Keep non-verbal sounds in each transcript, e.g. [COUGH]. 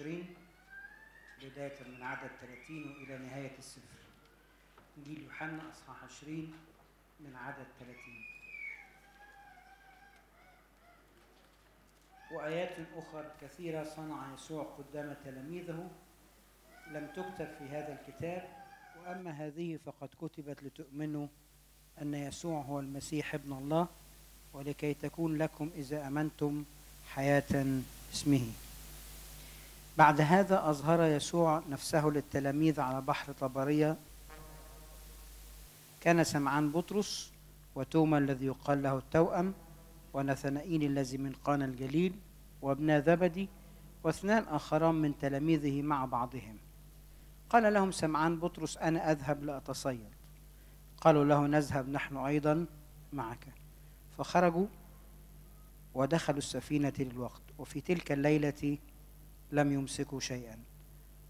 20 بداية من عدد 30 وإلى نهاية السفر إنجيل يوحنا أصحاح 20 من عدد 30 وآيات أخرى كثيرة صنع يسوع قدام تلاميذه لم تكتب في هذا الكتاب وأما هذه فقد كتبت لتؤمنوا أن يسوع هو المسيح ابن الله ولكي تكون لكم إذا أمنتم حياة اسمه بعد هذا أظهر يسوع نفسه للتلاميذ على بحر طبرية كان سمعان بطرس وتوما الذي يقال له التوأم ونثنائيل الذي من قانا الجليل وابنا زبدي واثنان آخران من تلاميذه مع بعضهم قال لهم سمعان بطرس أنا أذهب لأتصيد قالوا له نذهب نحن أيضا معك فخرجوا ودخلوا السفينة للوقت وفي تلك الليلة لم يمسكوا شيئا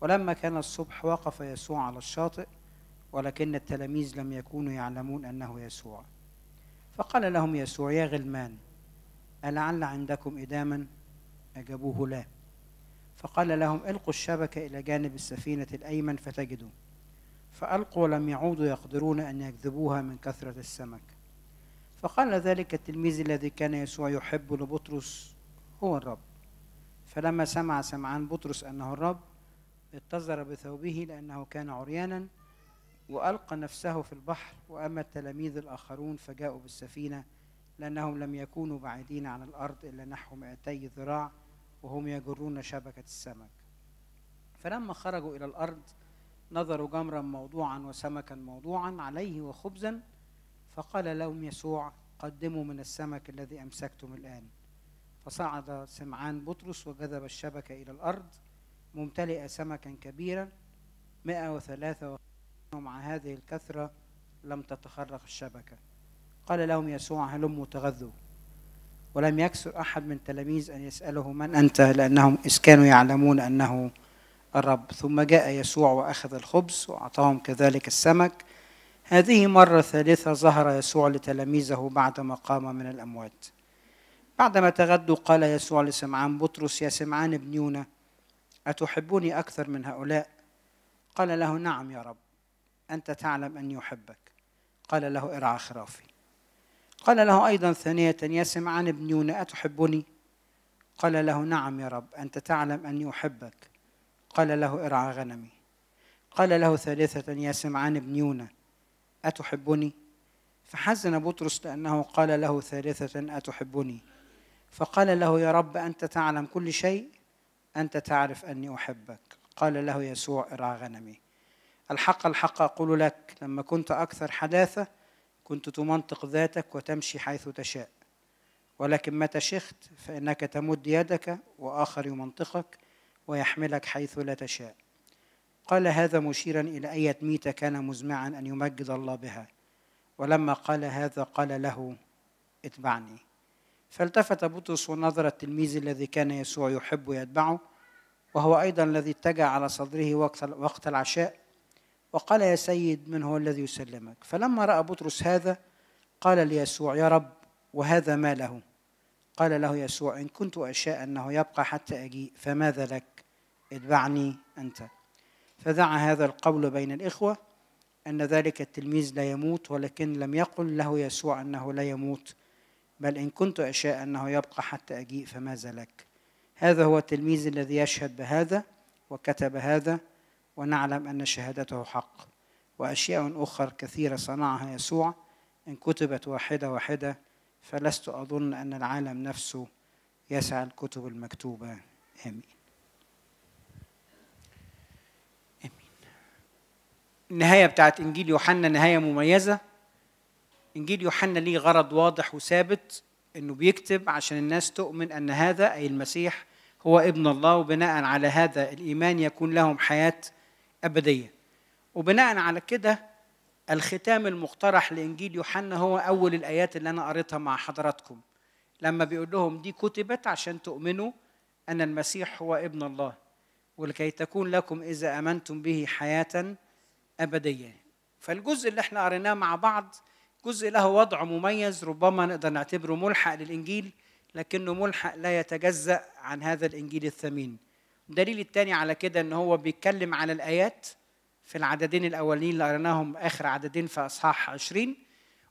ولما كان الصبح وقف يسوع على الشاطئ ولكن التلاميذ لم يكونوا يعلمون أنه يسوع فقال لهم يسوع يا غلمان ألعل عندكم إداما أجابوه لا فقال لهم ألقوا الشبكة إلى جانب السفينة الأيمن فتجدوا فألقوا لم يعودوا يقدرون أن يكذبوها من كثرة السمك فقال ذلك التلميذ الذي كان يسوع يحب لبطرس هو الرب فلما سمع سمعان بطرس أنه الرب اتزر بثوبه لأنه كان عريانا وألقى نفسه في البحر وأما التلاميذ الآخرون فجاءوا بالسفينة لأنهم لم يكونوا بعيدين عن الأرض إلا نحو 200 ذراع وهم يجرون شبكة السمك فلما خرجوا إلى الأرض نظروا جمرا موضوعا وسمكا موضوعا عليه وخبزا فقال لهم يسوع قدموا من السمك الذي أمسكتم الآن فصعد سمعان بطرس وجذب الشبكة إلى الأرض ممتلئة سمكا كبيرا 153 ومع هذه الكثرة لم تتخرق الشبكة قال لهم يسوع هلموا تغذوا ولم يكسر أحد من تلاميذ أن يسأله من أنت لأنهم إذ كانوا يعلمون أنه الرب ثم جاء يسوع وأخذ الخبز وأعطاهم كذلك السمك هذه مرة ثالثة ظهر يسوع لتلاميذه بعدما قام من الأموات بعدما تغدوا قال يسوع لسمعان بطرس يا سمعان ابن يونا أتحبني أكثر من هؤلاء قال له نعم يا رب أنت تعلم أني أحبك قال له ارعى خرافي قال له أيضا ثانية يا سمعان ابن يونا أتحبني قال له نعم يا رب أنت تعلم أني أحبك قال له ارعى غنمي قال له ثالثة يا سمعان ابن يونا أتحبني فحزن بطرس لأنه قال له ثالثة أتحبني فقال له يا رب أنت تعلم كل شيء أنت تعرف أني أحبك قال له يسوع ارعى غنمي الحق الحق أقول لك لما كنت أكثر حداثة كنت تمنطق ذاتك وتمشي حيث تشاء ولكن متى شخت فإنك تمد يدك وآخر يمنطقك ويحملك حيث لا تشاء قال هذا مشيرا إلى أية ميتة كان مزمعا أن يمجد الله بها ولما قال هذا قال له اتبعني فالتفت بطرس ونظر التلميذ الذي كان يسوع يحب يتبعه وهو أيضا الذي اتجع على صدره وقت العشاء وقال يا سيد من هو الذي يسلمك فلما رأى بطرس هذا قال ليسوع يا رب وهذا ما له قال له يسوع إن كنت أشاء أنه يبقى حتى أجيء فماذا لك اتبعني أنت فدعا هذا القول بين الإخوة أن ذلك التلميذ لا يموت ولكن لم يقل له يسوع أنه لا يموت بل إن كنت أشاء أنه يبقى حتى أجيء فماذا لك هذا هو التلميذ الذي يشهد بهذا وكتب هذا ونعلم أن شهادته حق وأشياء أخرى كثيرة صنعها يسوع إن كتبت واحدة واحدة فلست أظن أن العالم نفسه يسعى الكتب المكتوبة آمين آمين النهاية بتاعت إنجيل يوحنا نهاية مميزة انجيل يوحنا ليه غرض واضح وثابت انه بيكتب عشان الناس تؤمن ان هذا اي المسيح هو ابن الله وبناء على هذا الايمان يكون لهم حياه ابديه وبناء على كده الختام المقترح لانجيل يوحنا هو اول الايات اللي انا قريتها مع حضراتكم لما بيقول لهم دي كتبت عشان تؤمنوا ان المسيح هو ابن الله ولكي تكون لكم اذا امنتم به حياه ابديه فالجزء اللي احنا قريناه مع بعض جزء له وضع مميز ربما نقدر نعتبره ملحق للإنجيل لكنه ملحق لا يتجزأ عن هذا الإنجيل الثمين الدليل الثاني على كده ان هو بيتكلم على الايات في العددين الاولين اللي قريناهم اخر عددين في اصحاح 20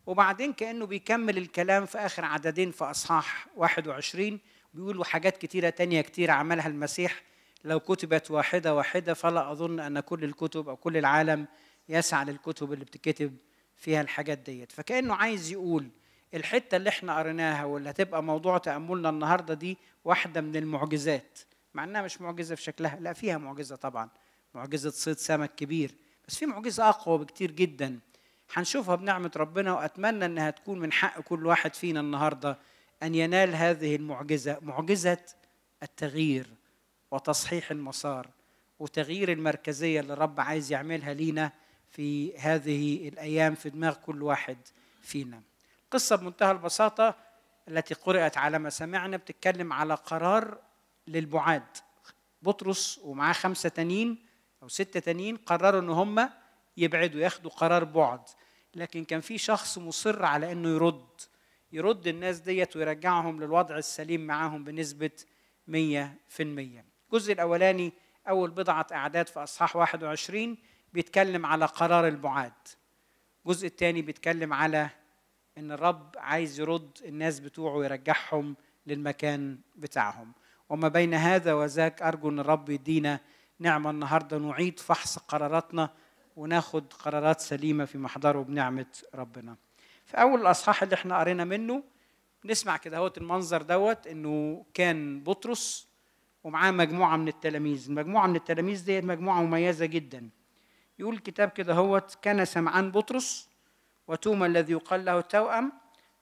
وبعدين كانه بيكمل الكلام في اخر عددين في اصحاح 21 بيقولوا حاجات كتيره تانية كتير عملها المسيح لو كتبت واحده واحده فلا اظن ان كل الكتب او كل العالم يسعى للكتب اللي بتكتب فيها الحاجات ديت فكانه عايز يقول الحته اللي احنا قريناها واللي هتبقى موضوع تاملنا النهارده دي واحده من المعجزات مع انها مش معجزه في شكلها لا فيها معجزه طبعا معجزه صيد سمك كبير بس في معجزه اقوى بكتير جدا هنشوفها بنعمه ربنا واتمنى انها تكون من حق كل واحد فينا النهارده ان ينال هذه المعجزه معجزه التغيير وتصحيح المسار وتغيير المركزيه اللي رب عايز يعملها لينا في هذه الايام في دماغ كل واحد فينا. قصه بمنتهى البساطه التي قرات على ما سمعنا بتتكلم على قرار للبعاد. بطرس ومعاه خمسه تانيين او سته تانيين قرروا ان هم يبعدوا ياخدوا قرار بعد. لكن كان في شخص مصر على انه يرد يرد الناس ديت ويرجعهم للوضع السليم معاهم بنسبه 100%. الجزء الاولاني اول بضعه اعداد في اصحاح 21 بيتكلم على قرار البعاد الجزء الثاني بيتكلم على ان الرب عايز يرد الناس بتوعه ويرجعهم للمكان بتاعهم وما بين هذا وذاك ارجو ان الرب يدينا نعمه النهارده نعيد فحص قراراتنا وناخد قرارات سليمه في محضره بنعمه ربنا في اول الاصحاح اللي احنا قرينا منه نسمع كده هوت المنظر دوت انه كان بطرس ومعاه مجموعه من التلاميذ المجموعه من التلاميذ ديت مجموعه مميزه جدا يقول الكتاب كده هوت كان سمعان بطرس وتوما الذي يقال له التوأم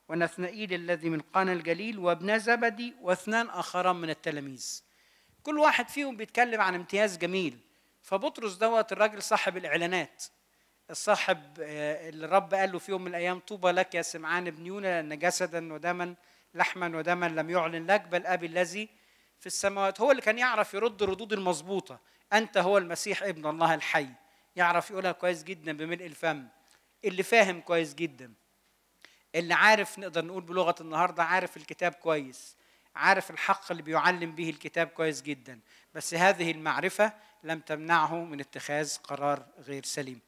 ونثنائيل الذي من قانا الجليل وابن زبدي واثنان آخران من التلاميذ كل واحد فيهم بيتكلم عن امتياز جميل فبطرس دوت الراجل صاحب الإعلانات الصاحب آه، اللي الرب قال له في يوم من الأيام طوبى لك يا سمعان بن يونا لأن جسدا ودما لحما ودما لم يعلن لك بل أبي الذي في السماوات هو اللي كان يعرف يرد الردود المظبوطة أنت هو المسيح ابن الله الحي يعرف يقولها كويس جدا بملء الفم اللي فاهم كويس جدا اللي عارف نقدر نقول بلغه النهارده عارف الكتاب كويس عارف الحق اللي بيعلم به الكتاب كويس جدا بس هذه المعرفه لم تمنعه من اتخاذ قرار غير سليم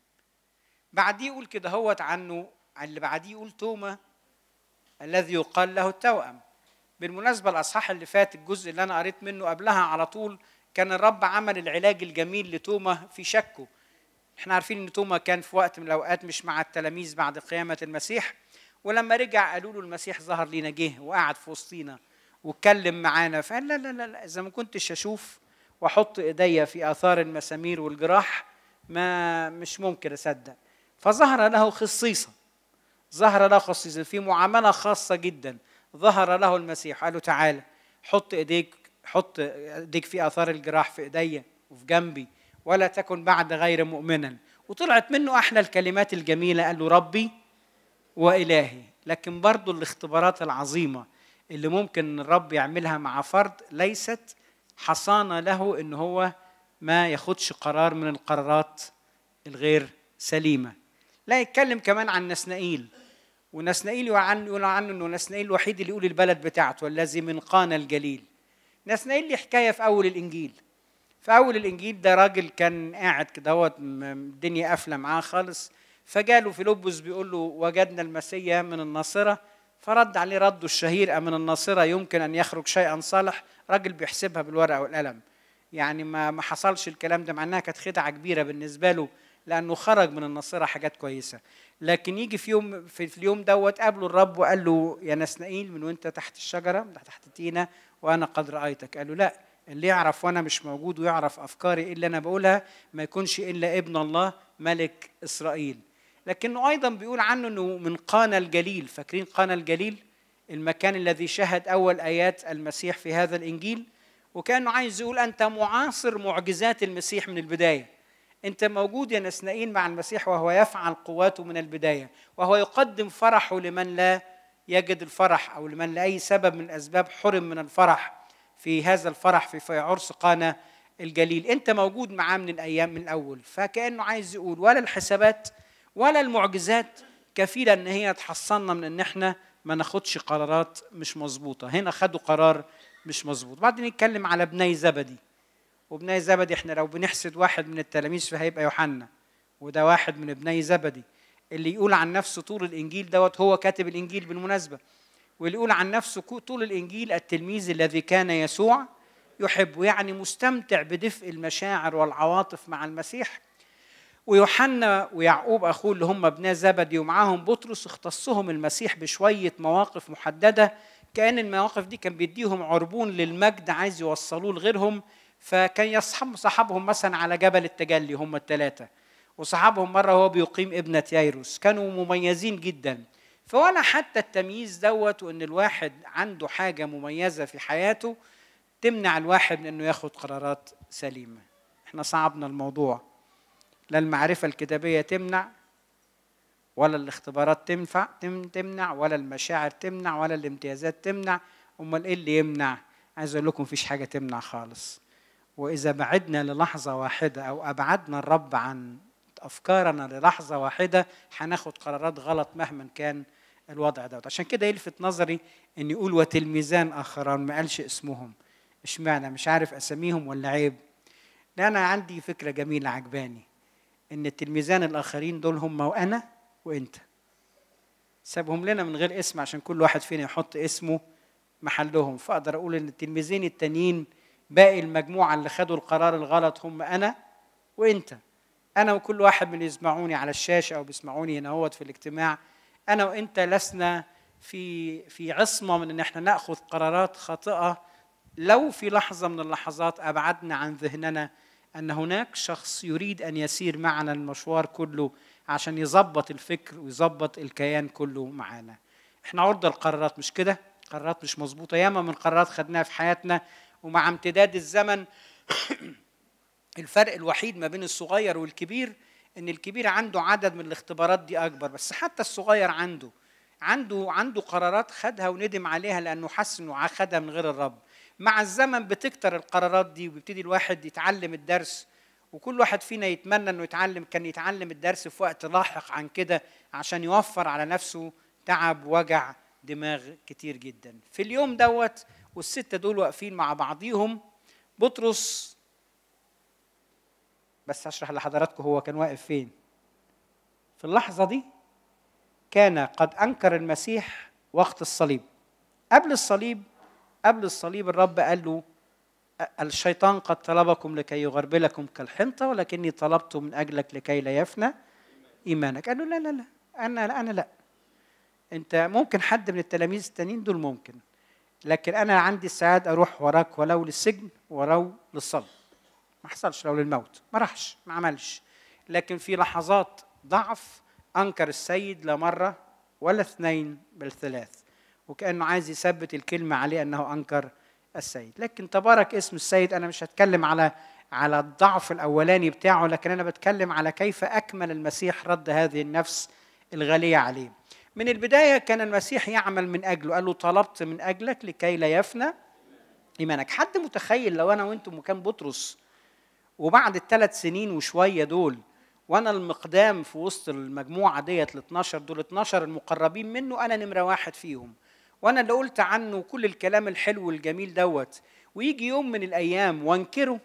بعديه يقول كده هوت عنه اللي بعديه يقول توما الذي يقال له التوأم بالمناسبه الاصحاح اللي فات الجزء اللي انا قريت منه قبلها على طول كان الرب عمل العلاج الجميل لتوما في شكه احنا عارفين ان توما كان في وقت من الاوقات مش مع التلاميذ بعد قيامه المسيح ولما رجع قالوا له المسيح ظهر لينا جه وقعد في وسطينا واتكلم معانا فقال لا لا لا, لا اذا ما كنتش اشوف واحط ايديا في اثار المسامير والجراح ما مش ممكن اصدق فظهر له خصيصا ظهر له خصيصا في معامله خاصه جدا ظهر له المسيح قال له تعالى حط ايديك حط ايديك في اثار الجراح في ايديا وفي جنبي ولا تكن بعد غير مؤمنا وطلعت منه احلى الكلمات الجميله قال له ربي والهي لكن برضه الاختبارات العظيمه اللي ممكن الرب يعملها مع فرد ليست حصانه له ان هو ما ياخدش قرار من القرارات الغير سليمه لا يتكلم كمان عن نسنائيل ونسنائيل يقول عنه انه نسنائيل الوحيد اللي يقول البلد بتاعته الذي من قانا الجليل نسنائيل ليه حكايه في اول الانجيل في اول الانجيل ده راجل كان قاعد كده هو الدنيا قافله معاه خالص فجاله لبس بيقول له وجدنا المسيا من الناصره فرد عليه رده الشهير من الناصره يمكن ان يخرج شيئا صالح راجل بيحسبها بالورقه والقلم يعني ما ما حصلش الكلام ده مع انها كانت خدعه كبيره بالنسبه له لانه خرج من الناصره حاجات كويسه لكن يجي في يوم في اليوم دوت قابله الرب وقال له يا نسنائيل من وانت تحت الشجره تحت التينه وانا قد رايتك قال له لا اللي يعرف وانا مش موجود ويعرف افكاري ايه اللي انا بقولها ما يكونش الا ابن الله ملك اسرائيل لكنه ايضا بيقول عنه انه من قانا الجليل فاكرين قانا الجليل المكان الذي شهد اول ايات المسيح في هذا الانجيل وكانه عايز يقول انت معاصر معجزات المسيح من البدايه انت موجود يا نسنائين مع المسيح وهو يفعل قواته من البدايه وهو يقدم فرحه لمن لا يجد الفرح او لمن لاي سبب من الاسباب حرم من الفرح في هذا الفرح في, في عرس قانا الجليل انت موجود معاه من الايام من الاول فكانه عايز يقول ولا الحسابات ولا المعجزات كفيله ان هي تحصننا من ان احنا ما ناخدش قرارات مش مظبوطه هنا خدوا قرار مش مظبوط بعدين نتكلم على بني زبدي وبني زبدي احنا لو بنحسد واحد من التلاميذ فهيبقى يوحنا وده واحد من بني زبدي اللي يقول عن نفسه طول الانجيل دوت هو كاتب الانجيل بالمناسبه واللي يقول عن نفسه طول الإنجيل التلميذ الذي كان يسوع يحب يعني مستمتع بدفء المشاعر والعواطف مع المسيح ويوحنا ويعقوب أخوه اللي هم ابناء زبدي ومعاهم بطرس اختصهم المسيح بشوية مواقف محددة كأن المواقف دي كان بيديهم عربون للمجد عايز يوصلوه لغيرهم فكان يصحب صحابهم مثلا على جبل التجلي هم الثلاثة وصحابهم مرة وهو بيقيم ابنة ييروس كانوا مميزين جدا فولا حتى التمييز دوت وان الواحد عنده حاجه مميزه في حياته تمنع الواحد من انه ياخد قرارات سليمه احنا صعبنا الموضوع لا المعرفه الكتابيه تمنع ولا الاختبارات تنفع تمنع ولا المشاعر تمنع ولا الامتيازات تمنع امال ايه اللي يمنع عايز اقول لكم مفيش حاجه تمنع خالص واذا بعدنا للحظه واحده او ابعدنا الرب عن افكارنا للحظه واحده هناخد قرارات غلط مهما كان الوضع دوت عشان كده يلفت نظري ان يقول وتلميذان اخران ما قالش اسمهم اشمعنى مش عارف اساميهم ولا عيب لا انا عندي فكره جميله عجباني ان التلميذان الاخرين دول هم وانا وانت سابهم لنا من غير اسم عشان كل واحد فينا يحط اسمه محلهم فاقدر اقول ان التلميذين التانيين باقي المجموعه اللي خدوا القرار الغلط هم انا وانت انا وكل واحد من يسمعوني على الشاشه او بيسمعوني هنا في الاجتماع انا وانت لسنا في في عصمه من ان احنا ناخذ قرارات خاطئه لو في لحظه من اللحظات ابعدنا عن ذهننا ان هناك شخص يريد ان يسير معنا المشوار كله عشان يظبط الفكر ويظبط الكيان كله معانا احنا عرضه القرارات مش كده قرارات مش مظبوطه ياما من قرارات خدناها في حياتنا ومع امتداد الزمن [COUGHS] الفرق الوحيد ما بين الصغير والكبير ان الكبير عنده عدد من الاختبارات دي اكبر بس حتى الصغير عنده عنده عنده قرارات خدها وندم عليها لانه حس انه خدها من غير الرب مع الزمن بتكتر القرارات دي وبيبتدي الواحد يتعلم الدرس وكل واحد فينا يتمنى انه يتعلم كان يتعلم الدرس في وقت لاحق عن كده عشان يوفر على نفسه تعب وجع دماغ كتير جدا في اليوم دوت والستة دول واقفين مع بعضيهم بطرس بس أشرح لحضراتكم هو كان واقف فين في اللحظة دي كان قد أنكر المسيح وقت الصليب قبل الصليب قبل الصليب الرب قال له الشيطان قد طلبكم لكي يغربلكم كالحنطة ولكني طلبت من أجلك لكي لا يفنى إيمانك قال له لا لا لا أنا لا أنا لا أنت ممكن حد من التلاميذ التانيين دول ممكن لكن أنا عندي السعادة أروح وراك ولو للسجن ولو للصلب ما حصلش لو للموت ما راحش ما عملش لكن في لحظات ضعف انكر السيد لا مره ولا اثنين بل ثلاث وكانه عايز يثبت الكلمه عليه انه انكر السيد لكن تبارك اسم السيد انا مش هتكلم على على الضعف الاولاني بتاعه لكن انا بتكلم على كيف اكمل المسيح رد هذه النفس الغاليه عليه من البدايه كان المسيح يعمل من اجله قال له طلبت من اجلك لكي لا يفنى ايمانك حد متخيل لو انا وانتم مكان بطرس وبعد الثلاث سنين وشويه دول وانا المقدام في وسط المجموعه ديت ال 12 دول 12 المقربين منه انا نمره واحد فيهم وانا اللي قلت عنه كل الكلام الحلو والجميل دوت ويجي يوم من الايام وانكره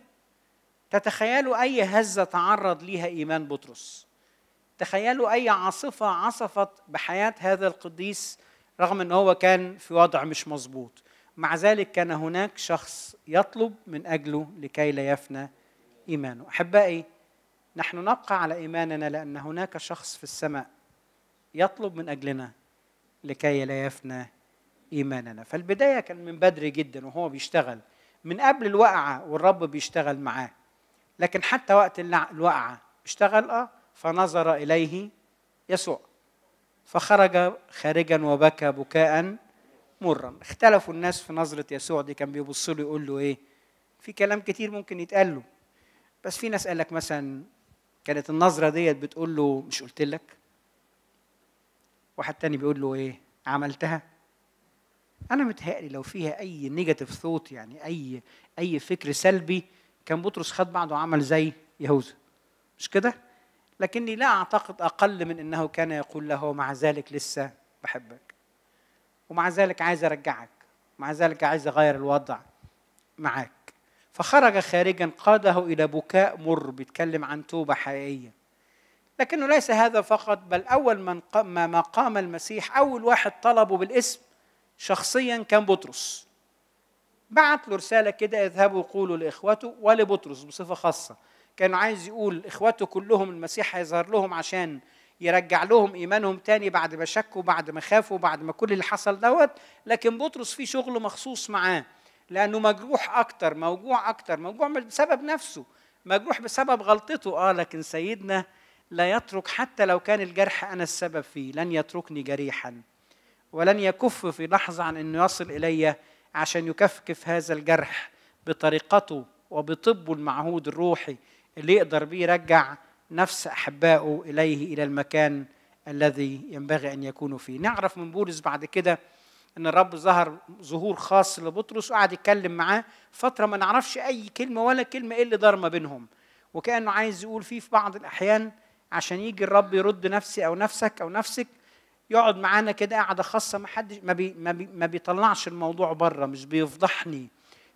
تتخيلوا اي هزه تعرض ليها ايمان بطرس تخيلوا اي عاصفه عصفت بحياه هذا القديس رغم ان هو كان في وضع مش مظبوط مع ذلك كان هناك شخص يطلب من اجله لكي لا يفنى إيمانه أحبائي نحن نبقى على إيماننا لأن هناك شخص في السماء يطلب من أجلنا لكي لا يفنى إيماننا فالبداية كان من بدري جدا وهو بيشتغل من قبل الوقعة والرب بيشتغل معاه لكن حتى وقت الوقعة اشتغل اه فنظر إليه يسوع فخرج خارجا وبكى بكاء مرا اختلفوا الناس في نظرة يسوع دي كان بيبص له يقول له ايه في كلام كتير ممكن يتقال له بس في ناس قال لك مثلا كانت النظره ديت بتقول له مش قلت لك واحد تاني بيقول له ايه عملتها انا متهيألي لو فيها اي نيجاتيف ثوت يعني اي اي فكر سلبي كان بطرس خد بعضه وعمل زي يهوذا مش كده لكني لا اعتقد اقل من انه كان يقول له مع ذلك لسه بحبك ومع ذلك عايز ارجعك مع ذلك عايز اغير الوضع معاك فخرج خارجا قاده إلى بكاء مر بيتكلم عن توبة حقيقية لكنه ليس هذا فقط بل أول من قام ما قام المسيح أول واحد طلبه بالاسم شخصيا كان بطرس بعت له رسالة كده اذهبوا قولوا لإخوته ولبطرس بصفة خاصة كان عايز يقول اخواته كلهم المسيح هيظهر لهم عشان يرجع لهم إيمانهم تاني بعد ما شكوا بعد ما خافوا بعد ما كل اللي حصل دوت لكن بطرس في شغل مخصوص معاه لانه مجروح اكتر موجوع اكتر موجوع مش بسبب نفسه مجروح بسبب غلطته اه لكن سيدنا لا يترك حتى لو كان الجرح انا السبب فيه لن يتركني جريحا ولن يكف في لحظه عن انه يصل الي عشان يكفكف هذا الجرح بطريقته وبطبه المعهود الروحي اللي يقدر بيه يرجع نفس احبائه اليه الى المكان الذي ينبغي ان يكونوا فيه نعرف من بولس بعد كده ان الرب ظهر ظهور خاص لبطرس وقعد يتكلم معاه فتره ما نعرفش اي كلمه ولا كلمه ايه اللي دار ما بينهم وكانه عايز يقول فيه في بعض الاحيان عشان يجي الرب يرد نفسي او نفسك او نفسك يقعد معانا كده قاعده خاصه ما حدش ما, بي ما, بي ما بيطلعش الموضوع بره مش بيفضحني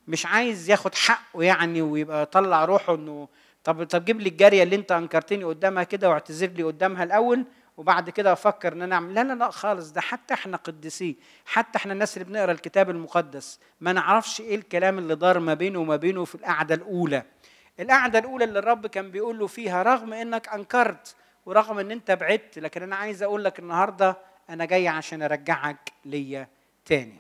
مش عايز ياخد حقه يعني ويبقى يطلع روحه انه طب طب جيب لي الجاريه اللي انت انكرتني قدامها كده واعتذر لي قدامها الاول وبعد كده افكر ان انا اعمل لا لا لا خالص ده حتى احنا قديسين حتى احنا الناس اللي بنقرا الكتاب المقدس ما نعرفش ايه الكلام اللي دار ما بينه وما بينه في القعده الاولى القعده الاولى اللي الرب كان بيقول له فيها رغم انك انكرت ورغم ان انت بعدت لكن انا عايز اقول لك النهارده انا جاي عشان ارجعك ليا تاني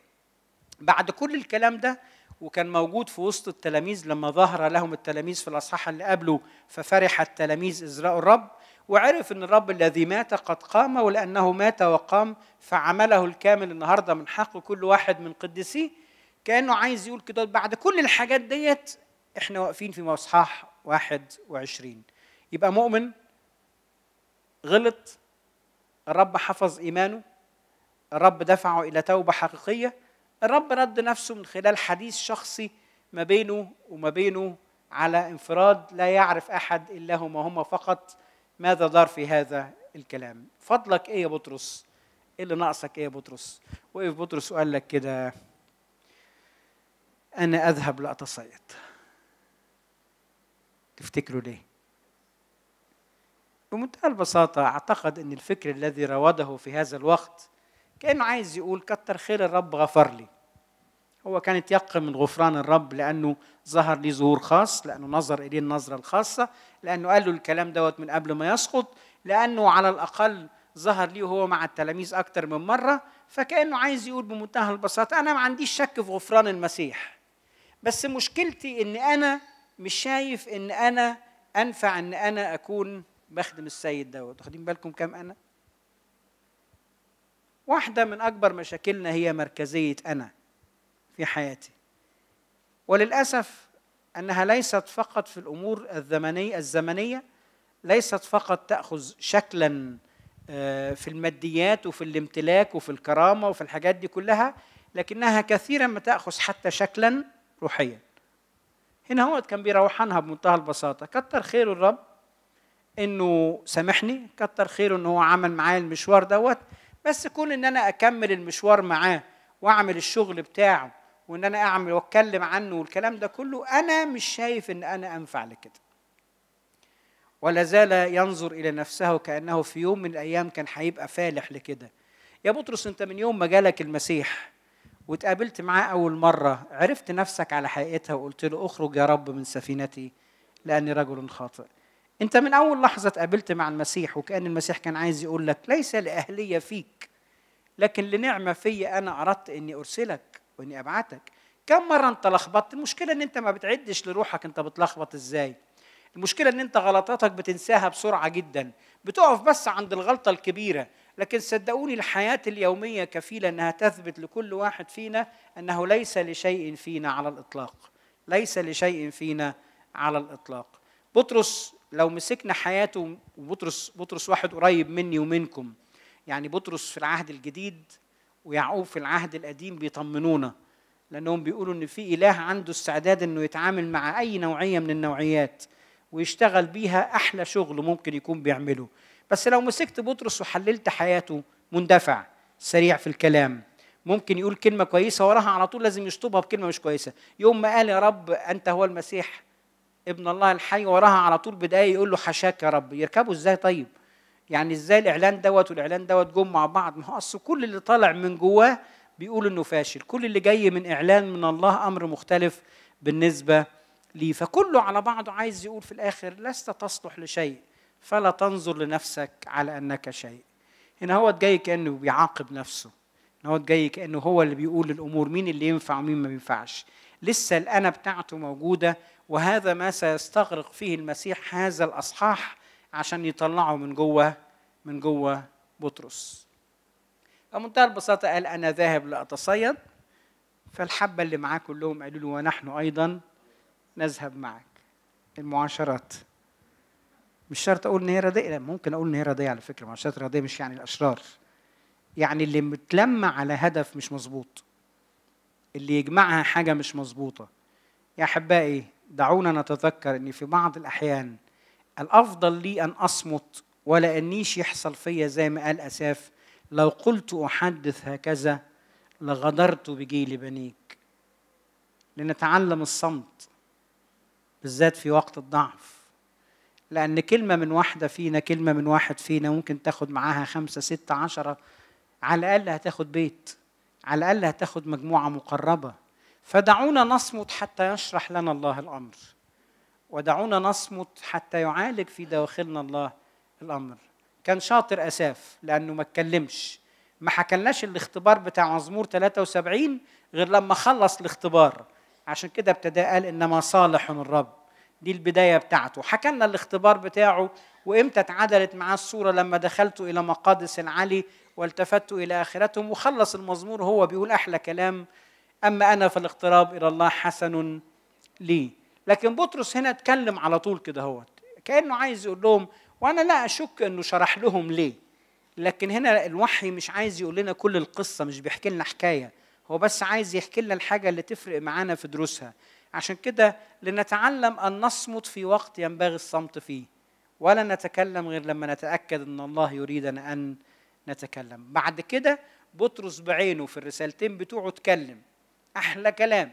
بعد كل الكلام ده وكان موجود في وسط التلاميذ لما ظهر لهم التلاميذ في الاصحاح اللي قبله ففرح التلاميذ ازراء الرب وعرف ان الرب الذي مات قد قام ولانه مات وقام فعمله الكامل النهارده من حق كل واحد من قديسيه كانه عايز يقول كده بعد كل الحاجات ديت احنا واقفين في مصحاح 21 يبقى مؤمن غلط الرب حفظ ايمانه الرب دفعه الى توبه حقيقيه الرب رد نفسه من خلال حديث شخصي ما بينه وما بينه على انفراد لا يعرف احد الا هما هما فقط ماذا دار في هذا الكلام فضلك ايه يا بطرس ايه اللي ناقصك ايه يا بطرس وقف بطرس وقال لك كده انا اذهب لاتصيد تفتكروا ليه بمنتهى البساطة أعتقد أن الفكر الذي روده في هذا الوقت كأنه عايز يقول كتر خير الرب غفر لي هو كان يتيقن من غفران الرب لانه ظهر لي ظهور خاص لانه نظر اليه النظره الخاصه لانه قال له الكلام دوت من قبل ما يسقط لانه على الاقل ظهر لي هو مع التلاميذ اكثر من مره فكانه عايز يقول بمنتهى البساطه انا ما عنديش شك في غفران المسيح بس مشكلتي ان انا مش شايف ان انا انفع ان انا اكون بخدم السيد دوت واخدين بالكم كام انا واحده من اكبر مشاكلنا هي مركزيه انا في حياتي وللاسف انها ليست فقط في الامور الزمنيه الزمنيه ليست فقط تاخذ شكلا آه، في الماديات وفي الامتلاك وفي الكرامه وفي الحاجات دي كلها لكنها كثيرا ما تاخذ حتى شكلا روحيا هنا هو كان بيروحانها بمنتهى البساطه كتر خيره الرب انه سامحني كتر خيره ان هو عمل معايا المشوار دوت بس كون ان انا اكمل المشوار معاه واعمل الشغل بتاعه وان انا اعمل واتكلم عنه والكلام ده كله انا مش شايف ان انا انفع لكده ولا زال ينظر الى نفسه كانه في يوم من الايام كان هيبقى فالح لكده يا بطرس انت من يوم ما جالك المسيح واتقابلت معاه اول مره عرفت نفسك على حقيقتها وقلت له اخرج يا رب من سفينتي لاني رجل خاطئ انت من اول لحظه اتقابلت مع المسيح وكان المسيح كان عايز يقول لك ليس لاهليه فيك لكن لنعمه في انا اردت اني ارسلك واني ابعتك كم مره انت لخبطت المشكله ان انت ما بتعدش لروحك انت بتلخبط ازاي المشكله ان انت غلطاتك بتنساها بسرعه جدا بتقف بس عند الغلطه الكبيره لكن صدقوني الحياه اليوميه كفيله انها تثبت لكل واحد فينا انه ليس لشيء فينا على الاطلاق ليس لشيء فينا على الاطلاق بطرس لو مسكنا حياته وبطرس بطرس واحد قريب مني ومنكم يعني بطرس في العهد الجديد ويعقوب في العهد القديم بيطمنونا لانهم بيقولوا ان في اله عنده استعداد انه يتعامل مع اي نوعيه من النوعيات ويشتغل بيها احلى شغل ممكن يكون بيعمله بس لو مسكت بطرس وحللت حياته مندفع سريع في الكلام ممكن يقول كلمة كويسة وراها على طول لازم يشطبها بكلمة مش كويسة يوم ما قال يا رب أنت هو المسيح ابن الله الحي وراها على طول بداية يقول له حشاك يا رب يركبوا ازاي طيب يعني ازاي الاعلان دوت والاعلان دوت جم مع بعض ما هو اصل كل اللي طالع من جواه بيقول انه فاشل كل اللي جاي من اعلان من الله امر مختلف بالنسبه ليه فكله على بعضه عايز يقول في الاخر لست تصلح لشيء فلا تنظر لنفسك على انك شيء هنا هو جاي كانه بيعاقب نفسه هنا هو جاي كانه هو اللي بيقول للامور مين اللي ينفع ومين ما ينفعش لسه الانا بتاعته موجوده وهذا ما سيستغرق فيه المسيح هذا الاصحاح عشان يطلعوا من جوه من جوه بطرس فمنتهى البساطة قال أنا ذاهب لأتصيد فالحبة اللي معاه كلهم قالوا له ونحن أيضا نذهب معك المعاشرات مش شرط أقول إن هي رديئة ممكن أقول إن هي رديئة على فكرة معاشرات الرديئة مش يعني الأشرار يعني اللي متلمع على هدف مش مظبوط اللي يجمعها حاجة مش مظبوطة يا أحبائي دعونا نتذكر أن في بعض الأحيان الافضل لي ان اصمت ولا انيش يحصل فيا زي ما قال اساف لو قلت احدث هكذا لغدرت بجيل بنيك لنتعلم الصمت بالذات في وقت الضعف لأن كلمة من واحدة فينا كلمة من واحد فينا ممكن تاخد معاها خمسة ستة عشرة على الأقل هتاخد بيت على الأقل هتاخد مجموعة مقربة فدعونا نصمت حتى يشرح لنا الله الأمر ودعونا نصمت حتى يعالج في دواخلنا الله الامر كان شاطر اساف لانه ما اتكلمش ما حكلناش الاختبار بتاع مزمور 73 غير لما خلص الاختبار عشان كده ابتدى قال انما صالح الرب دي البدايه بتاعته حكلنا الاختبار بتاعه وامتى اتعدلت معاه الصوره لما دخلت الى مقادس العلي والتفت الى اخرتهم وخلص المزمور هو بيقول احلى كلام اما انا فالاقتراب الى الله حسن لي لكن بطرس هنا اتكلم على طول كده هو كانه عايز يقول لهم وانا لا اشك انه شرح لهم ليه لكن هنا الوحي مش عايز يقول لنا كل القصه مش بيحكي لنا حكايه هو بس عايز يحكي لنا الحاجه اللي تفرق معانا في دروسها عشان كده لنتعلم ان نصمت في وقت ينبغي الصمت فيه ولا نتكلم غير لما نتاكد ان الله يريدنا ان نتكلم بعد كده بطرس بعينه في الرسالتين بتوعه اتكلم احلى كلام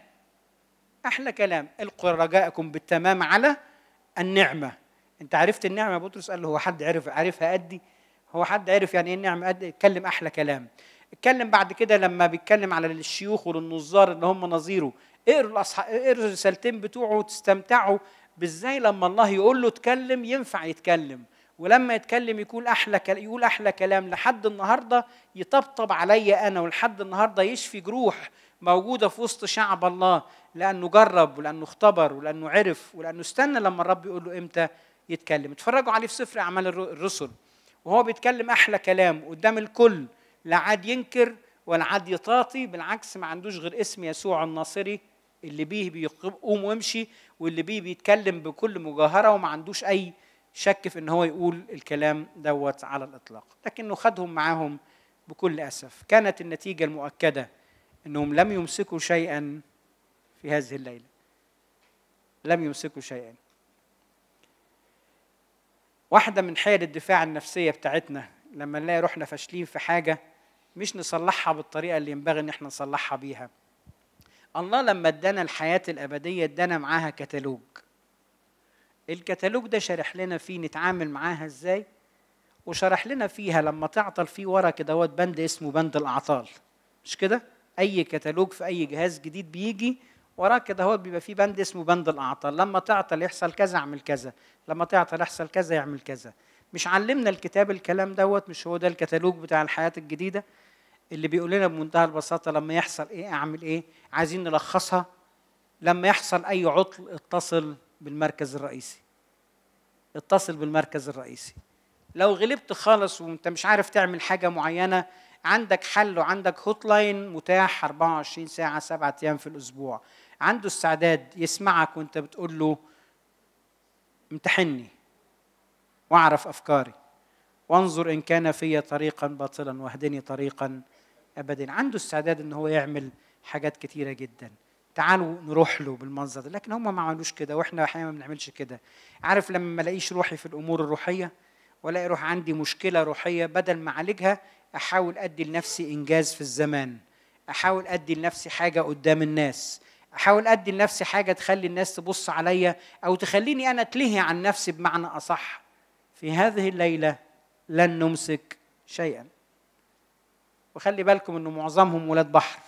احلى كلام القوا رجاءكم بالتمام على النعمه انت عرفت النعمه بطرس قال له هو حد عرف عارفها قدي إيه؟ هو حد عرف يعني ايه النعمه قد إيه؟ اتكلم احلى كلام اتكلم بعد كده لما بيتكلم على الشيوخ والنظار اللي هم نظيره اقروا الاصح اقروا الرسالتين بتوعه وتستمتعوا بازاي لما الله يقول له اتكلم ينفع يتكلم ولما يتكلم يقول احلى يقول احلى كلام لحد النهارده يطبطب عليا انا ولحد النهارده يشفي جروح موجوده في وسط شعب الله لانه جرب ولانه اختبر ولانه عرف ولانه استنى لما الرب يقول له امتى يتكلم اتفرجوا عليه في سفر اعمال الرسل وهو بيتكلم احلى كلام قدام الكل لا عاد ينكر ولا عاد يطاطي بالعكس ما عندوش غير اسم يسوع الناصري اللي بيه بيقوم ويمشي واللي بيه بيتكلم بكل مجاهره وما عندوش اي شك في ان هو يقول الكلام دوت على الاطلاق لكنه خدهم معاهم بكل اسف كانت النتيجه المؤكده انهم لم يمسكوا شيئا في هذه الليله لم يمسكوا شيئا واحدة من حيل الدفاع النفسية بتاعتنا لما نلاقي روحنا فاشلين في حاجة مش نصلحها بالطريقة اللي ينبغي إن احنا نصلحها بيها. الله لما ادانا الحياة الأبدية ادانا معاها كتالوج. الكتالوج ده شارح لنا فيه نتعامل معاها ازاي وشرح لنا فيها لما تعطل فيه ورا كده بند اسمه بند الأعطال. مش كده؟ اي كتالوج في اي جهاز جديد بيجي وراه كده هو بيبقى فيه بند اسمه بند الاعطال لما تعطل يحصل كذا اعمل كذا لما تعطل يحصل كذا يعمل كذا مش علمنا الكتاب الكلام دوت مش هو ده الكتالوج بتاع الحياه الجديده اللي بيقول لنا بمنتهى البساطه لما يحصل ايه اعمل ايه عايزين نلخصها لما يحصل اي عطل اتصل بالمركز الرئيسي اتصل بالمركز الرئيسي لو غلبت خالص وانت مش عارف تعمل حاجه معينه عندك حل وعندك هوت لاين متاح 24 ساعه سبعة ايام في الاسبوع عنده استعداد يسمعك وانت بتقول له امتحني واعرف افكاري وانظر ان كان في طريقا باطلا واهدني طريقا ابدا عنده استعداد ان هو يعمل حاجات كتيره جدا تعالوا نروح له بالمنظر ده لكن هم ما عملوش كده واحنا احيانا ما بنعملش كده عارف لما ما الاقيش روحي في الامور الروحيه والاقي روح عندي مشكله روحيه بدل ما اعالجها احاول ادي لنفسي انجاز في الزمان احاول ادي لنفسي حاجه قدام الناس احاول ادي لنفسي حاجه تخلي الناس تبص عليا او تخليني انا اتلهي عن نفسي بمعنى اصح في هذه الليله لن نمسك شيئا وخلي بالكم انه معظمهم ولاد بحر